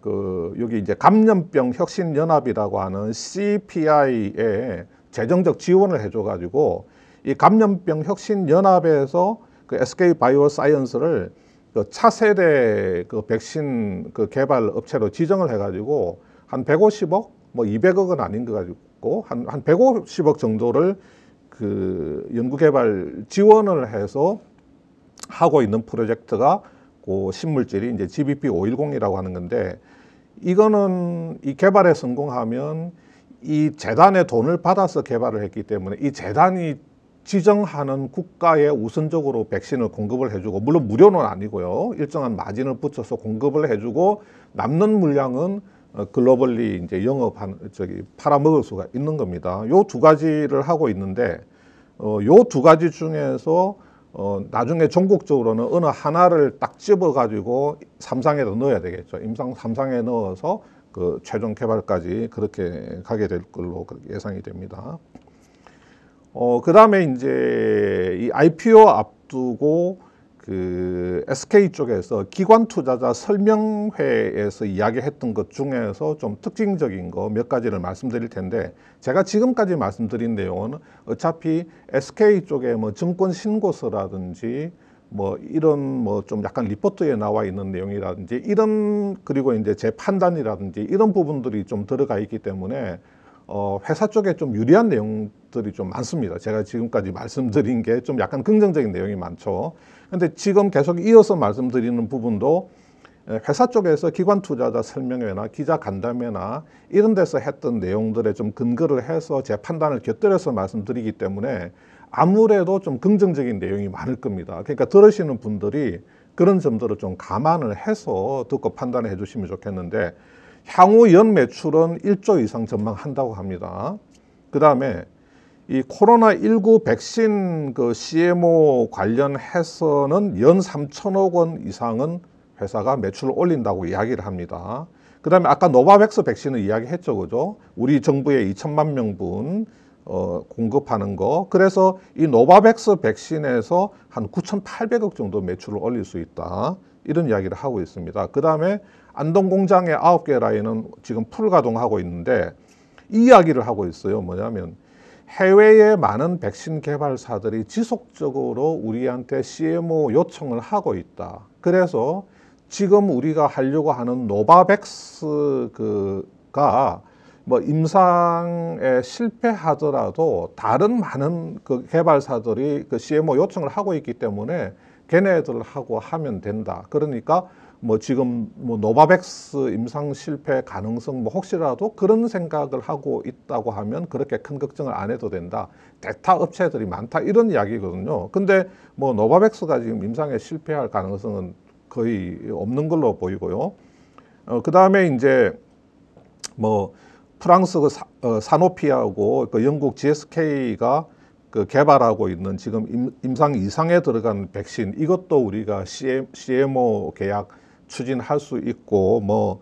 그 여기 이제 감염병 혁신 연합이라고 하는 CPI에 재정적 지원을 해줘 가지고 이 감염병 혁신 연합에서 그 SK 바이오 사이언스를 그 차세대 그 백신 그 개발 업체로 지정을 해 가지고 한 150억 뭐 200억은 아닌 거 가지고 한 한 150억 정도를 그 연구개발 지원을 해서 하고 있는 프로젝트가 그 신물질이 이제 GBP 510이라고 하는 건데 이거는 이 개발에 성공하면 이 재단의 돈을 받아서 개발을 했기 때문에 이 재단이 지정하는 국가에 우선적으로 백신을 공급을 해주고 물론 무료는 아니고요 일정한 마진을 붙여서 공급을 해주고 남는 물량은 어, 글로벌리 이제 영업한 저기 팔아먹을 수가 있는 겁니다. 요 두 가지를 하고 있는데 어, 요두 가지 중에서 어, 나중에 전국적으로는 어느 하나를 딱 집어가지고 삼상에 넣어야 되겠죠. 임상 삼상에 넣어서 그 최종 개발까지 그렇게 가게 될 걸로 예상이 됩니다. 어, 그 다음에 이제 이 IPO 앞두고 그 SK 쪽에서 기관 투자자 설명회에서 이야기했던 것 중에서 좀 특징적인 거 몇 가지를 말씀드릴 텐데 제가 지금까지 말씀드린 내용은 어차피 SK 쪽에 뭐 증권 신고서라든지 뭐 이런 뭐 좀 약간 리포트에 나와 있는 내용이라든지 이런 그리고 이제 제 판단이라든지 이런 부분들이 좀 들어가 있기 때문에 어, 회사 쪽에 좀 유리한 내용들이 좀 많습니다. 제가 지금까지 말씀드린 게 좀 약간 긍정적인 내용이 많죠. 근데 지금 계속 이어서 말씀드리는 부분도 회사 쪽에서 기관 투자자 설명회나 기자 간담회나 이런 데서 했던 내용들에 좀 근거를 해서 제 판단을 곁들여서 말씀드리기 때문에 아무래도 좀 긍정적인 내용이 많을 겁니다. 그러니까 들으시는 분들이 그런 점들을 좀 감안을 해서 듣고 판단해 주시면 좋겠는데 향후 연 매출은 1조 이상 전망한다고 합니다. 그 다음에 이 코로나19 백신 그 CMO 관련해서는 연 3천억 원 이상은 회사가 매출을 올린다고 이야기를 합니다. 그 다음에 아까 노바백스 백신을 이야기했죠. 그죠? 우리 정부의 2천만 명분 어, 공급하는 거. 그래서 이 노바백스 백신에서 한 9,800억 정도 매출을 올릴 수 있다. 이런 이야기를 하고 있습니다. 그 다음에 안동 공장의 아홉 개 라인은 지금 풀 가동하고 있는데 이 이야기를 하고 있어요. 뭐냐면 해외의 많은 백신 개발사들이 지속적으로 우리한테 CMO 요청을 하고 있다. 그래서 지금 우리가 하려고 하는 노바백스 가뭐 임상에 실패하더라도 다른 많은 그 개발사들이 그 CMO 요청을 하고 있기 때문에 걔네들하고 하면 된다. 그러니까 뭐 지금 뭐 노바백스 임상 실패 가능성 뭐 혹시라도 그런 생각을 하고 있다고 하면 그렇게 큰 걱정을 안 해도 된다. 대타 업체들이 많다 이런 이야기거든요. 근데 뭐 노바백스가 지금 임상에 실패할 가능성은 거의 없는 걸로 보이고요. 어, 그 다음에 이제 뭐 프랑스 그 사, 어, 사노피하고 그 영국 GSK가 그 개발하고 있는 지금 임, 임상 이상에 들어간 백신 이것도 우리가 CM, CMO 계약 추진할 수 있고 뭐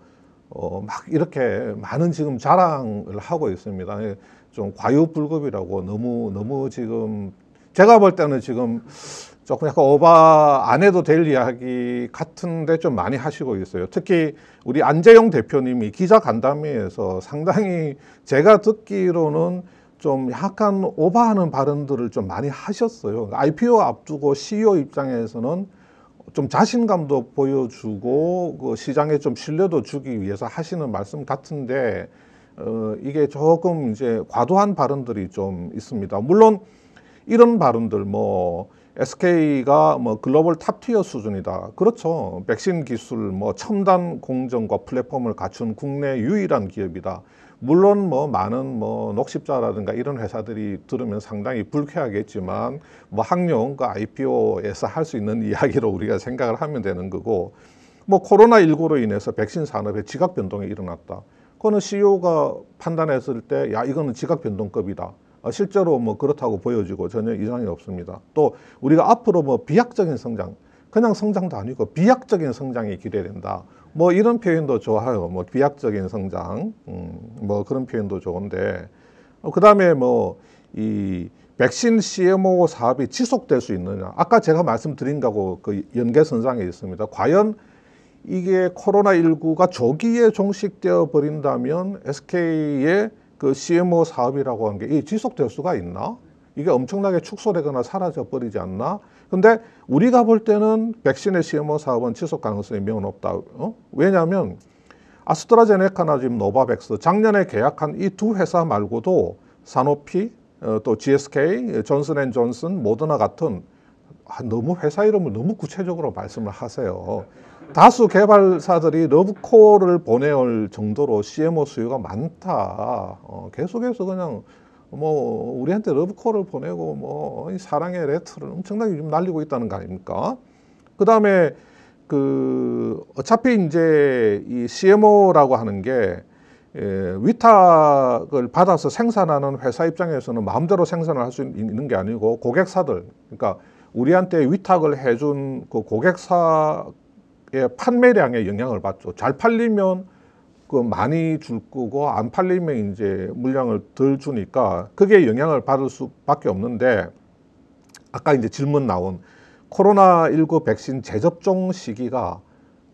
어, 막 이렇게 많은 지금 자랑을 하고 있습니다. 예, 좀 과유불급이라고 너무 너무 지금 제가 볼 때는 지금 조금 약간 오바 안 해도 될 이야기 같은데 좀 많이 하시고 있어요. 특히 우리 안재용 대표님이 기자 간담회에서 상당히 제가 듣기로는 좀 약간 오바하는 발언들을 좀 많이 하셨어요. IPO 그러니까 앞두고 CEO 입장에서는 좀 자신감도 보여주고 그 시장에 좀 신뢰도 주기 위해서 하시는 말씀 같은데 어, 이게 조금 이제 과도한 발언들이 좀 있습니다. 물론 이런 발언들 뭐 SK가 뭐 글로벌 탑티어 수준이다. 그렇죠. 백신 기술 뭐 첨단 공정과 플랫폼을 갖춘 국내 유일한 기업이다. 물론 뭐 많은 뭐 녹십자라든가 이런 회사들이 들으면 상당히 불쾌하겠지만 뭐 학령과 IPO에서 그 할수 있는 이야기로 우리가 생각을 하면 되는 거고 뭐 코로나19로 인해서 백신 산업의 지각 변동이 일어났다. 그거는 CEO가 판단했을 때 야 이거는 지각 변동급이다. 어, 실제로 뭐 그렇다고 보여지고 전혀 이상이 없습니다. 또 우리가 앞으로 뭐 비약적인 성장 그냥 성장도 아니고 비약적인 성장이 기대된다. 뭐 이런 표현도 좋아요. 뭐 비약적인 성장, 음, 뭐 그런 표현도 좋은데 어, 그 다음에 뭐 이 백신 CMO 사업이 지속될 수 있느냐. 아까 제가 말씀드린 거하고 그 연계선상에 있습니다. 과연 이게 코로나19가 조기에 종식되어 버린다면 SK의 그 CMO 사업이라고 한는게 지속될 수가 있나? 이게 엄청나게 축소되거나 사라져 버리지 않나? 근데 우리가 볼 때는 백신의 CMO 사업은 지속 가능성이 매우 높다. 어? 왜냐하면 아스트라제네카나 지금 노바백스 작년에 계약한 이 두 회사 말고도 산오피 어, 또 GSK, 존슨앤존슨, 모더나 같은 아, 너무 회사 이름을 너무 구체적으로 말씀을 하세요. 다수 개발사들이 러브콜을 보내올 정도로 CMO 수요가 많다. 어, 계속해서 그냥 뭐 우리한테 러브콜을 보내고 뭐 사랑의 레터를 엄청나게 좀 날리고 있다는 거 아닙니까? 그 다음에 그 어차피 이제 이 CMO라고 하는 게 예, 위탁을 받아서 생산하는 회사 입장에서는 마음대로 생산을 할 수 있는 게 아니고 고객사들 그러니까 우리한테 위탁을 해준 그 고객사의 판매량에 영향을 받죠. 잘 팔리면 그 많이 줄 거고 안 팔리면 이제 물량을 덜 주니까 그게 영향을 받을 수밖에 없는데 아까 이제 질문 나온 코로나19 백신 재접종 시기가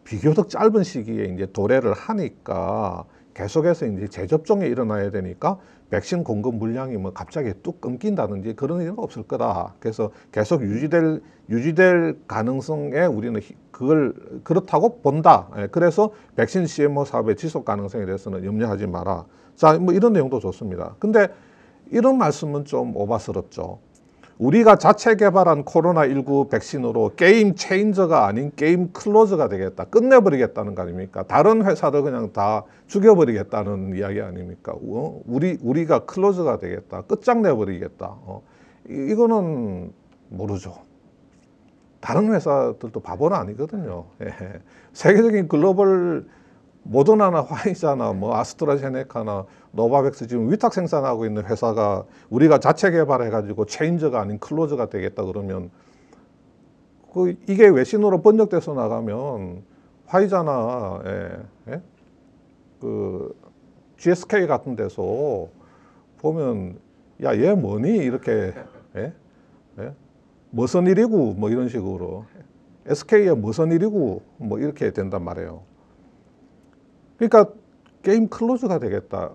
비교적 짧은 시기에 이제 도래를 하니까 계속해서 이제 재접종이 일어나야 되니까 백신 공급 물량이 뭐 갑자기 뚝 끊긴다든지 그런 일은 없을 거다. 그래서 계속 유지될 유지될 가능성에 우리는 그걸 그렇다고 본다. 예, 그래서 백신 CMO 사업의 지속 가능성에 대해서는 염려하지 마라. 자, 뭐 이런 내용도 좋습니다. 근데 이런 말씀은 좀 오바스럽죠. 우리가 자체 개발한 코로나19 백신으로 게임 체인저가 아닌 게임 클로즈가 되겠다. 끝내버리겠다는 거 아닙니까? 다른 회사를 그냥 다 죽여버리겠다는 이야기 아닙니까? 우리, 우리가 클로즈가 되겠다. 끝장내버리겠다. 어? 이거는 모르죠. 다른 회사들도 바보는 아니거든요. 예. 세계적인 글로벌 모더나나 화이자나 뭐 아스트라제네카나 노바백스 지금 위탁 생산하고 있는 회사가 우리가 자체 개발해가지고 체인저가 아닌 클로저가 되겠다 그러면 그 이게 외신으로 번역돼서 나가면 화이자나 예, 예? 그 GSK 같은 데서 보면 야얘 뭐니 이렇게 예? 예? 무슨 일이고 뭐 이런 식으로 SK에 무슨 일이고 뭐 이렇게 된단 말이에요. 그러니까 게임 클로즈가 되겠다.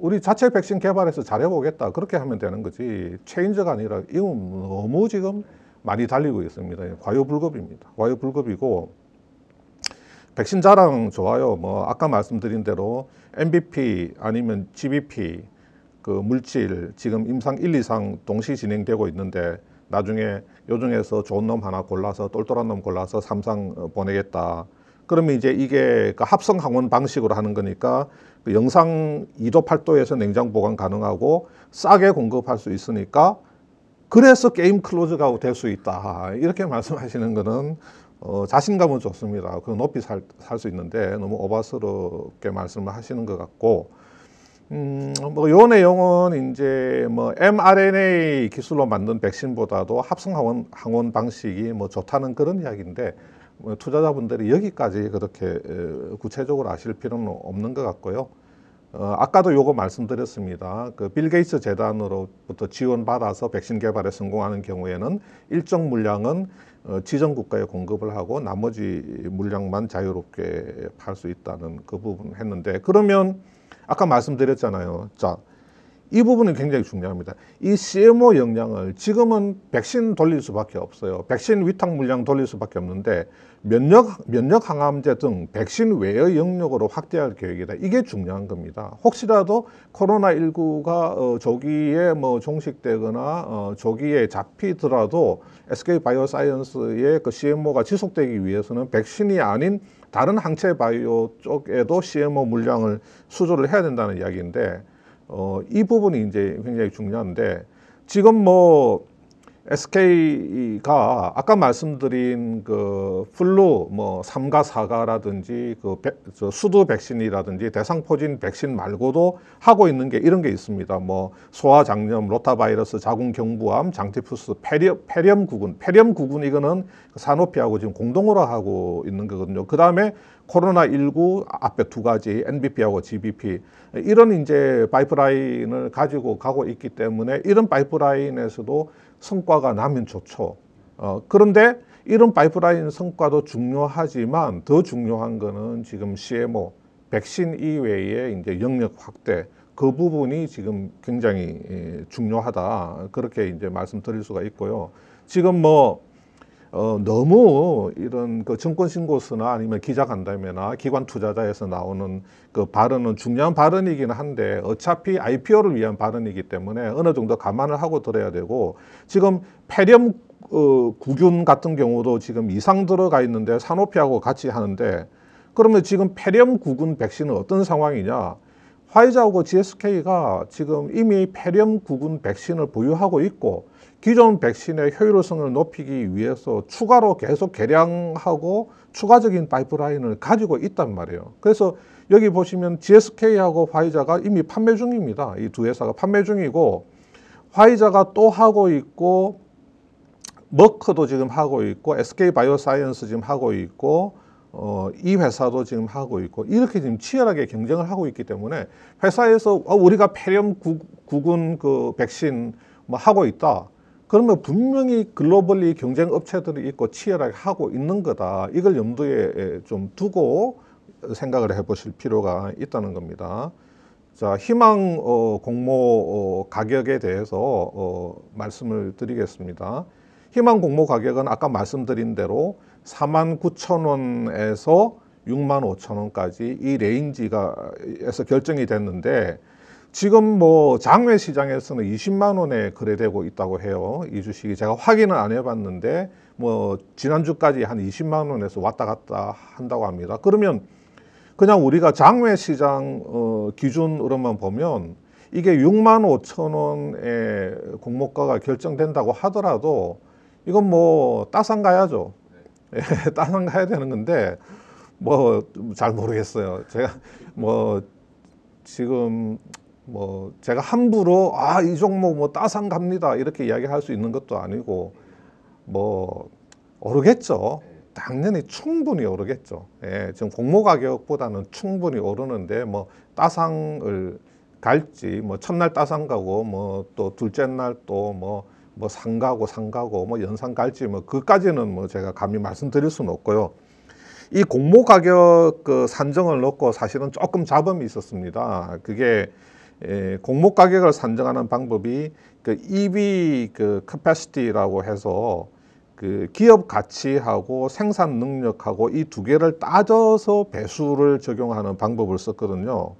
우리 자체 백신 개발해서 잘해보겠다 그렇게 하면 되는 거지 체인저가 아니라 이건 너무 지금 많이 달리고 있습니다. 예, 과유불급입니다. 과유불급이고 백신 자랑 좋아요. 뭐 아까 말씀드린 대로 MVP 아니면 GBP 그 물질 지금 임상 1, 2상 동시 진행되고 있는데 나중에 요 중에서 좋은 놈 하나 골라서 똘똘한 놈 골라서 삼상 어, 보내겠다. 그러면 이제 이게 그 합성 항원 방식으로 하는 거니까 그 영상 2도 8도에서 냉장 보관 가능하고 싸게 공급할 수 있으니까 그래서 게임 클로즈가 될 수 있다. 이렇게 말씀하시는 거는 어, 자신감은 좋습니다. 그 높이 살 수 있는데 너무 오바스럽게 말씀을 하시는 것 같고 음, 뭐요 내용은 이제 뭐 mRNA 기술로 만든 백신보다도 합성 항원, 항원 방식이 뭐 좋다는 그런 이야기인데 뭐 투자자분들이 여기까지 그렇게 구체적으로 아실 필요는 없는 것 같고요. 어, 아까도 요거 말씀드렸습니다. 그빌 게이츠 재단으로부터 지원받아서 백신 개발에 성공하는 경우에는 일정 물량은 어, 지정 국가에 공급을 하고 나머지 물량만 자유롭게 팔 수 있다는 그 부분 했는데 그러면 아까 말씀드렸잖아요. 자, 이 부분은 굉장히 중요합니다. 이 CMO 역량을 지금은 백신 돌릴 수밖에 없어요. 백신 위탁 물량 돌릴 수밖에 없는데 면역, 면역 항암제 등 백신 외의 영역으로 확대할 계획이다. 이게 중요한 겁니다. 혹시라도 코로나19가 어, 조기에 뭐 종식되거나 어, 조기에 잡히더라도 SK바이오사이언스의 그 CMO가 지속되기 위해서는 백신이 아닌 다른 항체 바이오 쪽에도 CMO 물량을 수조를 해야 된다는 이야기인데 어, 이 부분이 이제 굉장히 중요한데 지금 뭐 SK가 아까 말씀드린 그 플루 뭐 3가 4가라든지 그 백, 저 수두 백신이라든지 대상포진 백신 말고도 하고 있는 게 이런 게 있습니다. 뭐 소아장염, 로타바이러스, 자궁경부암, 장티푸스, 폐렴, 폐렴구군, 폐렴구군 이거는 산호피하고 그 지금 공동으로 하고 있는 거거든요. 그 다음에 코로나19 앞에 두 가지 NBP하고 GBP 이런 이제 파이프라인을 가지고 가고 있기 때문에 이런 파이프라인에서도 성과가 나면 좋죠. 어, 그런데 이런 파이프라인 성과도 중요하지만 더 중요한 거는 지금 CMO, 백신 이외에 이제 영역 확대 그 부분이 지금 굉장히 예, 중요하다 그렇게 이제 말씀드릴 수가 있고요. 지금 뭐 어, 너무 이런 그 증권신고서나 아니면 기자간담회나 기관 투자자에서 나오는 그 발언은 중요한 발언이긴 한데 어차피 IPO를 위한 발언이기 때문에 어느 정도 감안을 하고 들어야 되고 지금 폐렴 어, 구균 같은 경우도 지금 이상 들어가 있는데 산오피하고 같이 하는데 그러면 지금 폐렴 구균 백신은 어떤 상황이냐? 화이자하고 GSK가 지금 이미 폐렴 구균 백신을 보유하고 있고 기존 백신의 효율성을 높이기 위해서 추가로 계속 개량하고 추가적인 파이프라인을 가지고 있단 말이에요. 그래서 여기 보시면 GSK하고 화이자가 이미 판매 중입니다. 이 두 회사가 판매 중이고 화이자가 또 하고 있고 머크도 지금 하고 있고 SK 바이오사이언스 지금 하고 있고 어, 이 회사도 지금 하고 있고 이렇게 지금 치열하게 경쟁을 하고 있기 때문에 회사에서 어, 우리가 폐렴 구군 그 백신 뭐 하고 있다. 그러면 분명히 글로벌이 경쟁 업체들이 있고 치열하게 하고 있는 거다. 이걸 염두에 좀 두고 생각을 해보실 필요가 있다는 겁니다. 자, 희망 어, 공모 어, 가격에 대해서 어, 말씀을 드리겠습니다. 희망 공모 가격은 아까 말씀드린 대로 4 9 0 0원에서6 5 0 0원까지이 레인지가 에서 결정이 됐는데 지금 뭐 장외 시장에서는 20만 원에 거래되고 있다고 해요. 이 주식이 제가 확인을안 해봤는데 뭐 지난주까지 한 20만 원에서 왔다 갔다 한다고 합니다. 그러면 그냥 우리가 장외 시장 어, 기준으로만 보면 이게 6만 5천 원의 공모가가 결정된다고 하더라도 이건 뭐 따상 가야죠. 예, 따상 가야 되는 건데 뭐 잘 모르겠어요. 제가 뭐 지금 뭐 제가 함부로 아 이 종목 뭐 따상 갑니다 이렇게 이야기할 수 있는 것도 아니고 뭐 오르겠죠. 당연히 충분히 오르겠죠. 예, 지금 공모 가격보다는 충분히 오르는데 뭐 따상을 갈지 뭐 첫날 따상 가고 뭐 또 둘째 날 또 뭐 뭐 상가고 상가고 뭐 연상 갈지 뭐 그까지는 뭐 제가 감히 말씀드릴 수는 없고요. 이 공모 가격 그 산정을 놓고 사실은 조금 잡음이 있었습니다. 그게 예, 공모 가격을 산정하는 방법이 그 EB 그 capacity라고 해서 그 기업 가치하고 생산 능력하고 이 두 개를 따져서 배수를 적용하는 방법을 썼거든요.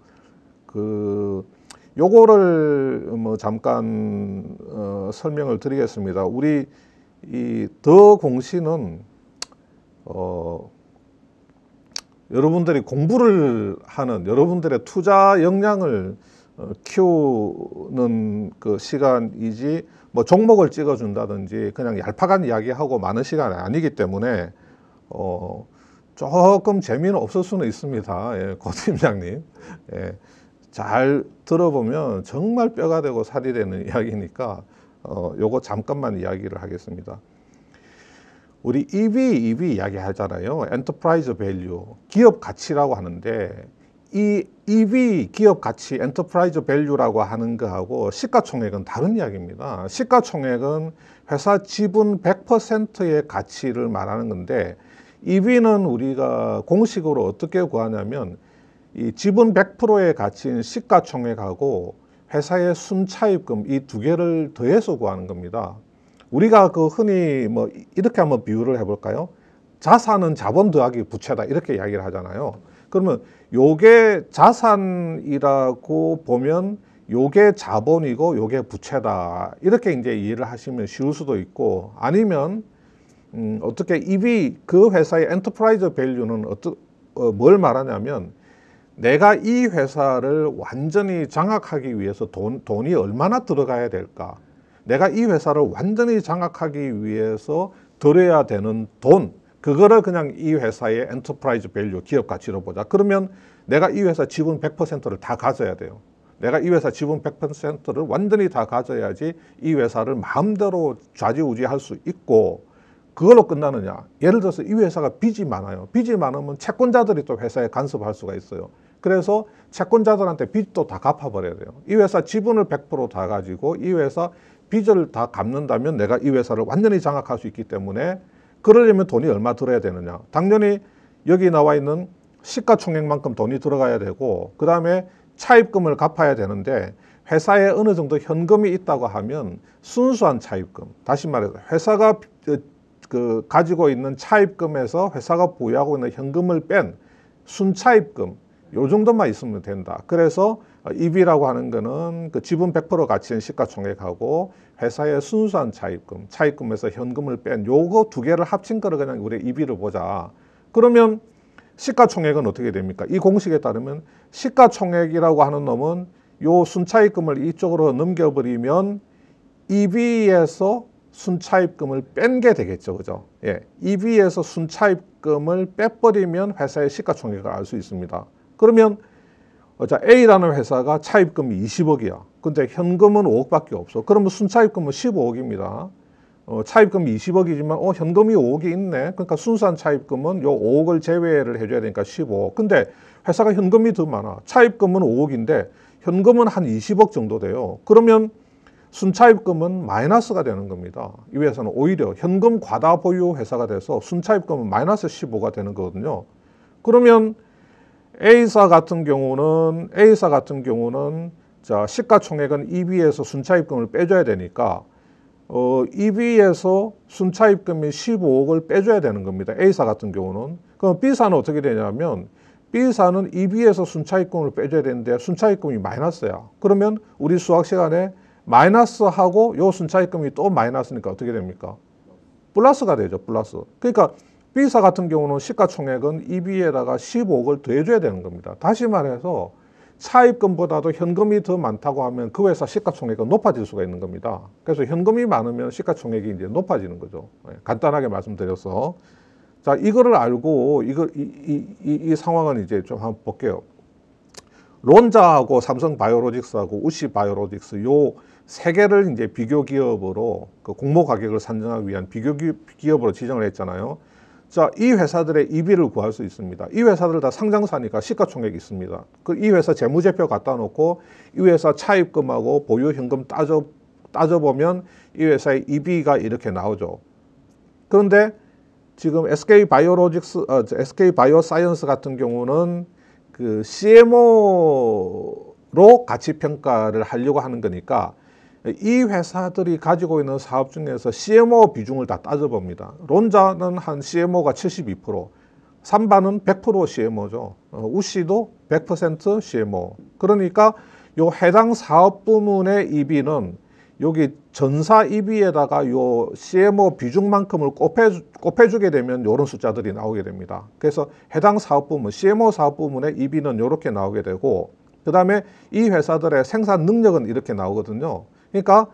그 요거를 뭐 잠깐 어, 설명을 드리겠습니다. 우리 이 더 공시는 어 여러분들이 공부를 하는 여러분들의 투자 역량을 어, 키우는 그 시간이지 뭐 종목을 찍어준다든지 그냥 얄팍한 이야기하고 많은 시간이 아니기 때문에 어 조금 재미는 없을 수는 있습니다. 예, 고 팀장님. 예, 잘 들어보면 정말 뼈가 되고 살이 되는 이야기니까 어, 요거 잠깐만 이야기를 하겠습니다. 우리 EV, EV 이야기 하잖아요. 엔터프라이즈 밸류, 기업 가치라고 하는데 이 EV 기업 가치 엔터프라이즈 밸류라고 하는 거하고 시가총액은 다른 이야기입니다. 시가총액은 회사 지분 100%의 가치를 말하는 건데 EV는 우리가 공식으로 어떻게 구하냐면 이 지분 100%의 가치인 시가총액하고 회사의 순차입금 이 두 개를 더해서 구하는 겁니다. 우리가 그 흔히 뭐 이렇게 한번 비유를 해볼까요? 자산은 자본 더하기 부채다 이렇게 이야기를 하잖아요. 그러면 요게 자산이라고 보면 요게 자본이고 요게 부채다. 이렇게 이제 이해를 하시면 쉬울 수도 있고 아니면 음, 어떻게 이 비 그 회사의 엔터프라이즈 밸류는 어떠, 어, 뭘 말하냐면 내가 이 회사를 완전히 장악하기 위해서 돈, 돈이 얼마나 들어가야 될까? 내가 이 회사를 완전히 장악하기 위해서 들어야 되는 돈, 그거를 그냥 이 회사의 엔터프라이즈 밸류, 기업 가치로 보자. 그러면 내가 이 회사 지분 100%를 다 가져야 돼요. 내가 이 회사 지분 100%를 완전히 다 가져야지 이 회사를 마음대로 좌지우지할 수 있고 그걸로 끝나느냐. 예를 들어서 이 회사가 빚이 많아요. 빚이 많으면 채권자들이 또 회사에 간섭할 수가 있어요. 그래서 채권자들한테 빚도 다 갚아버려야 돼요. 이 회사 지분을 100%다 가지고 이 회사 빚을 다 갚는다면 내가 이 회사를 완전히 장악할 수 있기 때문에 그러려면 돈이 얼마 들어야 되느냐. 당연히 여기 나와 있는 시가총액만큼 돈이 들어가야 되고 그 다음에 차입금을 갚아야 되는데 회사에 어느 정도 현금이 있다고 하면 순수한 차입금 다시 말해서 회사가 어, 그 가지고 있는 차입금에서 회사가 보유하고 있는 현금을 뺀 순차입금 요 정도만 있으면 된다. 그래서 EV라고 어, 하는 거는 그 지분 100% 가치인 시가총액하고 회사의 순수한 차입금, 차입금에서 현금을 뺀 요거 두 개를 합친 거를 그냥 우리 EV를 보자. 그러면 시가총액은 어떻게 됩니까? 이 공식에 따르면 시가총액이라고 하는 놈은 요 순차입금을 이쪽으로 넘겨버리면 EV에서 순차입금을 뺀 게 되겠죠. 그죠? 예. EV에서 순차입금을 빼버리면 회사의 시가총액을 알 수 있습니다. 그러면 어, 자, A라는 회사가 차입금이 20억이야. 근데 현금은 5억밖에 없어. 그러면 순차입금은 15억입니다. 어, 차입금이 20억이지만 어, 현금이 5억이 있네. 그러니까 순수한 차입금은 요 5억을 제외를 해줘야 되니까 15억. 근데 회사가 현금이 더 많아. 차입금은 5억인데 현금은 한 20억 정도 돼요. 그러면 순차입금은 마이너스가 되는 겁니다. 이 회사는 오히려 현금 과다 보유 회사가 돼서 순차입금은 마이너스 15가 되는 거거든요. 그러면 A사 같은 경우는 A사 같은 경우는 자 시가총액은 EB에서 순차입금을 빼줘야 되니까 어, EB에서 순차입금이 15억을 빼줘야 되는 겁니다. A사 같은 경우는 그럼 B사는 어떻게 되냐면 B사는 EB에서 순차입금을 빼줘야 되는데 순차입금이 마이너스야. 그러면 우리 수학 시간에 마이너스하고 요 순차입금이 또 마이너스니까 어떻게 됩니까? 플러스가 되죠. 플러스. 그러니까 B사 같은 경우는 시가총액은 EB에다가 15억을 더해줘야 되는 겁니다. 다시 말해서 차입금보다도 현금이 더 많다고 하면 그 회사 시가총액은 높아질 수가 있는 겁니다. 그래서 현금이 많으면 시가총액이 이제 높아지는 거죠. 예, 간단하게 말씀드려서 자 이거를 알고 이거 이, 이, 이, 상황은 이제 좀 한번 볼게요. 론자하고 삼성바이오로직스하고 우시바이오로직스 요 세 개를 이제 비교 기업으로 그 공모 가격을 산정하기 위한 비교 기업으로 지정을 했잖아요. 자, 이 회사들의 이비를 구할 수 있습니다. 이 회사들 다 상장사니까 시가총액이 있습니다. 그 이 회사 재무제표 갖다 놓고 이 회사 차입금하고 보유현금 따져, 따져보면 이 회사의 이비가 이렇게 나오죠. 그런데 지금 SK 바이오로직스, 어, SK 바이오사이언스 같은 경우는 그 CMO로 가치 평가를 하려고 하는 거니까 이 회사들이 가지고 있는 사업 중에서 CMO 비중을 다 따져봅니다. 론자는 한 CMO가 72%, 삼바는 100% CMO죠. 어, 우씨도 100% CMO. 그러니까 요 해당 사업 부문의 EB는 여기 전사 EB에다가 요 CMO 비중만큼을 곱해, 곱해주게 되면 이런 숫자들이 나오게 됩니다. 그래서 해당 사업 부문, CMO 사업 부문의 EB는 이렇게 나오게 되고 그 다음에 이 회사들의 생산 능력은 이렇게 나오거든요. 그러니까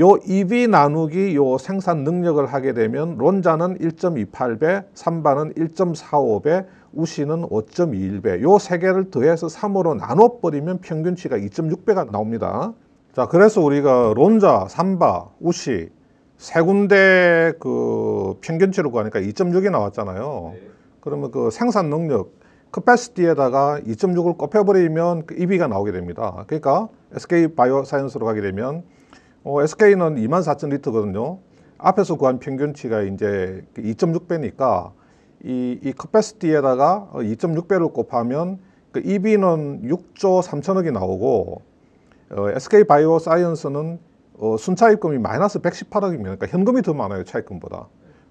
요 EV 나누기 요 생산 능력을 하게 되면 론자는 1.28배, 삼반은 1.45배, 우시는 5.21배 요 세 개를 더해서 3으로 나눠버리면 평균치가 2.6배가 나옵니다. 자 그래서 우리가 론자, 삼바, 우시 세 군데 그 평균치로 구하니까 2.6이 나왔잖아요. 네. 그러면 그 생산 능력 capacit에다가 2.6을 곱해버리면 그 EV가 나오게 됩니다. 그러니까 SK 바이오 사이언스로 가게 되면 어, SK는 24,000리터거든요. 앞에서 구한 평균치가 이제 2.6배니까 그 이, 이커패스티에다가 2.6배를 어, 곱하면 그 EB는 6조 3천억이 나오고 어, SK 바이오 사이언스는 어, 순차입금이 마이너스 118억입니다. 그러니까 현금이 더 많아요 차입금보다.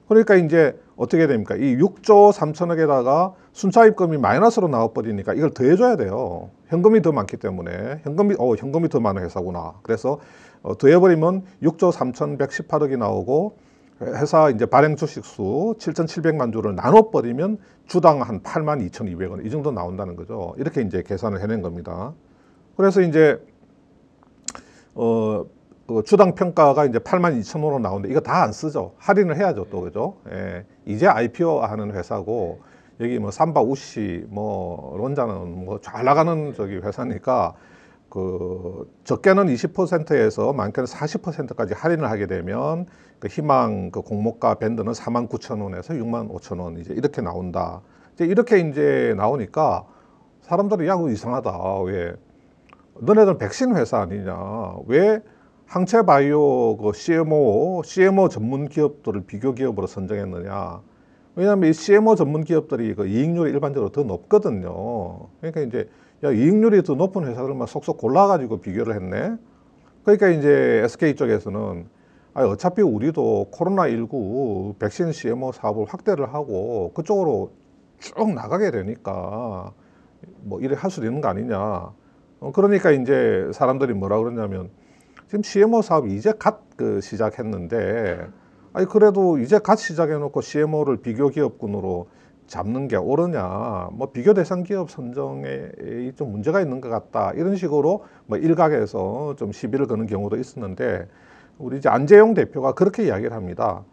그러니까 이제 어떻게 됩니까? 이 6조 3천억에다가 순차입금이 마이너스로 나와버리니까 이걸 더해줘야 돼요. 현금이 더 많기 때문에 현금이 어 현금이 더 많은 회사구나. 그래서 어, 더해버리면 6조 3,118억이 나오고 회사 이제 발행 주식수 7,700만 주를 나눠버리면 주당 한 8만 2,200원 이 정도 나온다는 거죠. 이렇게 이제 계산을 해낸 겁니다. 그래서 이제 어, 그 주당 평가가 이제 8만 2천원으로 나오는데 이거 다 안 쓰죠. 할인을 해야죠 또 그죠. 예, 이제 IPO 하는 회사고 여기 뭐 삼바 우씨 뭐 론자는 뭐 잘 나가는 저기 회사니까 그 적게는 20%에서 많게는 40%까지 할인을 하게 되면 그 희망 그 공모가 밴드는 4만 9천 원에서 6만 5천 원 이제 이렇게 나온다. 이제 이렇게 이제 나오니까 사람들이 야구 이상하다. 왜 너네들 백신 회사 아니냐? 왜 항체 바이오 그 CMO, CMO 전문 기업들을 비교 기업으로 선정했느냐? 왜냐하면 이 CMO 전문 기업들이 그 이익률이 일반적으로 더 높거든요. 그러니까 이제 야, 이익률이 더 높은 회사들만 속속 골라가지고 비교를 했네. 그러니까 이제 SK 쪽에서는 아, 어차피 우리도 코로나19 백신 CMO 사업을 확대를 하고 그쪽으로 쭉 나가게 되니까 뭐 이래 할 수도 있는 거 아니냐. 어, 그러니까 이제 사람들이 뭐라 그러냐면 지금 CMO 사업 이제 갓 그 시작했는데 아니 그래도 이제 갓 시작해놓고 CMO를 비교 기업군으로 잡는 게 옳으냐, 뭐 비교 대상 기업 선정에 좀 문제가 있는 것 같다 이런 식으로 뭐 일각에서 좀 시비를 거는 경우도 있었는데 우리 이제 안재용 대표가 그렇게 이야기를 합니다.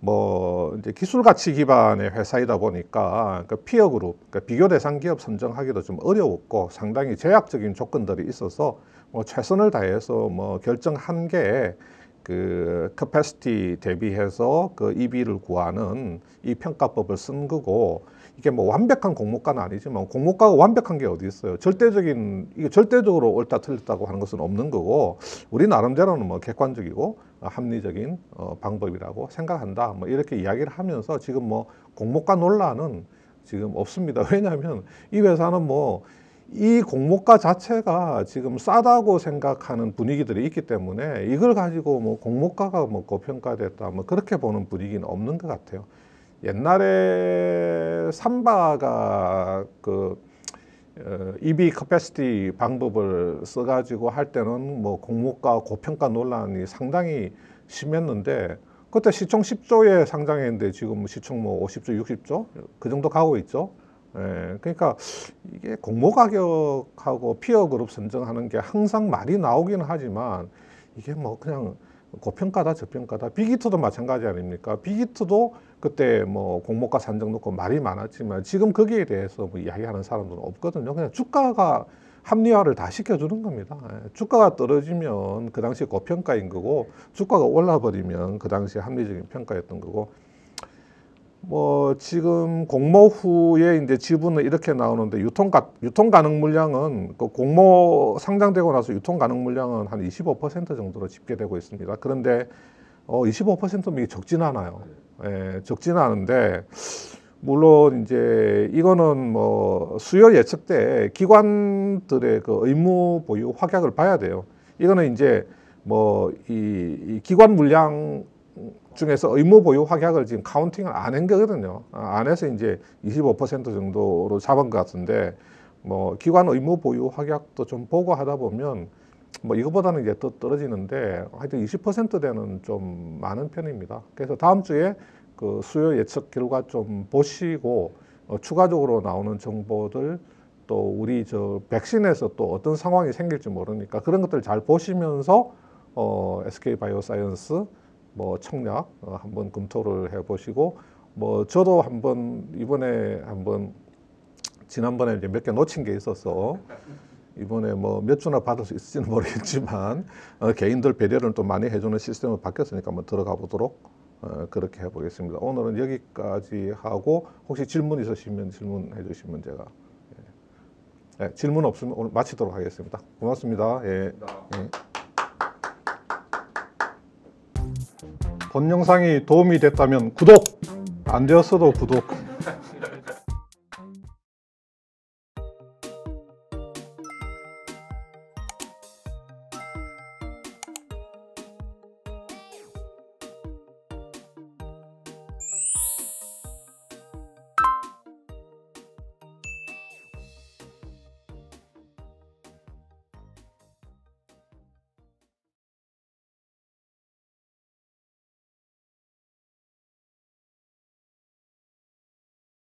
뭐 이제 기술 가치 기반의 회사이다 보니까 그 피어 그룹, 그 비교 대상 기업 선정하기도 좀 어려웠고 상당히 제약적인 조건들이 있어서 뭐 최선을 다해서 뭐 결정한 게그 capacity 대비해서 그 EB를 구하는 이 평가법을 쓴 거고 이게 뭐 완벽한 공모가는 아니지만 공모가가 완벽한 게 어디 있어요? 절대적인 이게 절대적으로 옳다 틀렸다고 하는 것은 없는 거고 우리 나름대로는 뭐 객관적이고 어, 합리적인 어, 방법이라고 생각한다. 뭐 이렇게 이야기를 하면서 지금 뭐 공모가 논란은 지금 없습니다. 왜냐하면 이 회사는 뭐이 공모가 자체가 지금 싸다고 생각하는 분위기들이 있기 때문에 이걸 가지고 뭐 공모가가 뭐 고평가됐다 뭐 그렇게 보는 분위기는 없는 것 같아요. 옛날에 삼바가 그 어, EB 커패시티 방법을 써가지고 할 때는 뭐 공모가 고평가 논란이 상당히 심했는데 그때 시총 10조에 상장했는데 지금 시총 뭐 50조, 60조 그 정도 가고 있죠. 예, 그러니까 이게 공모 가격하고 피어 그룹 선정하는 게 항상 말이 나오긴 하지만 이게 뭐 그냥 고평가다 저평가다 비기트도 마찬가지 아닙니까? 비기트도 그때 뭐 공모가 산정 놓고 말이 많았지만 지금 거기에 대해서 뭐 이야기하는 사람들은 없거든요. 그냥 주가가 합리화를 다 시켜주는 겁니다. 예, 주가가 떨어지면 그 당시 고평가인 거고 주가가 올라버리면 그 당시 합리적인 평가였던 거고 뭐 지금 공모 후에 이제 지분은 이렇게 나오는데 유통 가 유통 가능 물량은 그 공모 상장되고 나서 유통 가능 물량은 한 25% 정도로 집계되고 있습니다. 그런데 어 25%면 이게 적진 않아요. 예, 적진 않은데 물론 이제 이거는 뭐 수요 예측 때 기관들의 그 의무 보유 확약을 봐야 돼요. 이거는 이제 뭐 이 기관 물량 중에서 의무 보유 확약을 지금 카운팅을 안 한 거거든요. 아, 안 해서 이제 25% 정도로 잡은 것 같은데 뭐 기관 의무 보유 확약도 좀 보고 하다 보면 뭐이것보다는 이제 또 떨어지는데 하여튼 20%대는 좀 많은 편입니다. 그래서 다음 주에 그 수요 예측 결과 좀 보시고 어, 추가적으로 나오는 정보들 또 우리 저 백신에서 또 어떤 상황이 생길지 모르니까 그런 것들 잘 보시면서 어, SK 바이오사이언스 뭐 청약 어, 한번 검토를 해보시고 뭐 저도 한번 이번에 한번 지난번에 이제 몇개 놓친 게 있어서 이번에 뭐 몇 주나 받을 수 있을지는 모르겠지만 어, 개인들 배려를 또 많이 해주는 시스템으로 바뀌었으니까 한번 들어가 보도록 어, 그렇게 해보겠습니다. 오늘은 여기까지 하고 혹시 질문 있으시면 질문해 주시면 제가 예. 예, 질문 없으면 오늘 마치도록 하겠습니다. 고맙습니다. 예. 고맙습니다. 예. 본 영상이 도움이 됐다면 구독! 안 되었어도 구독!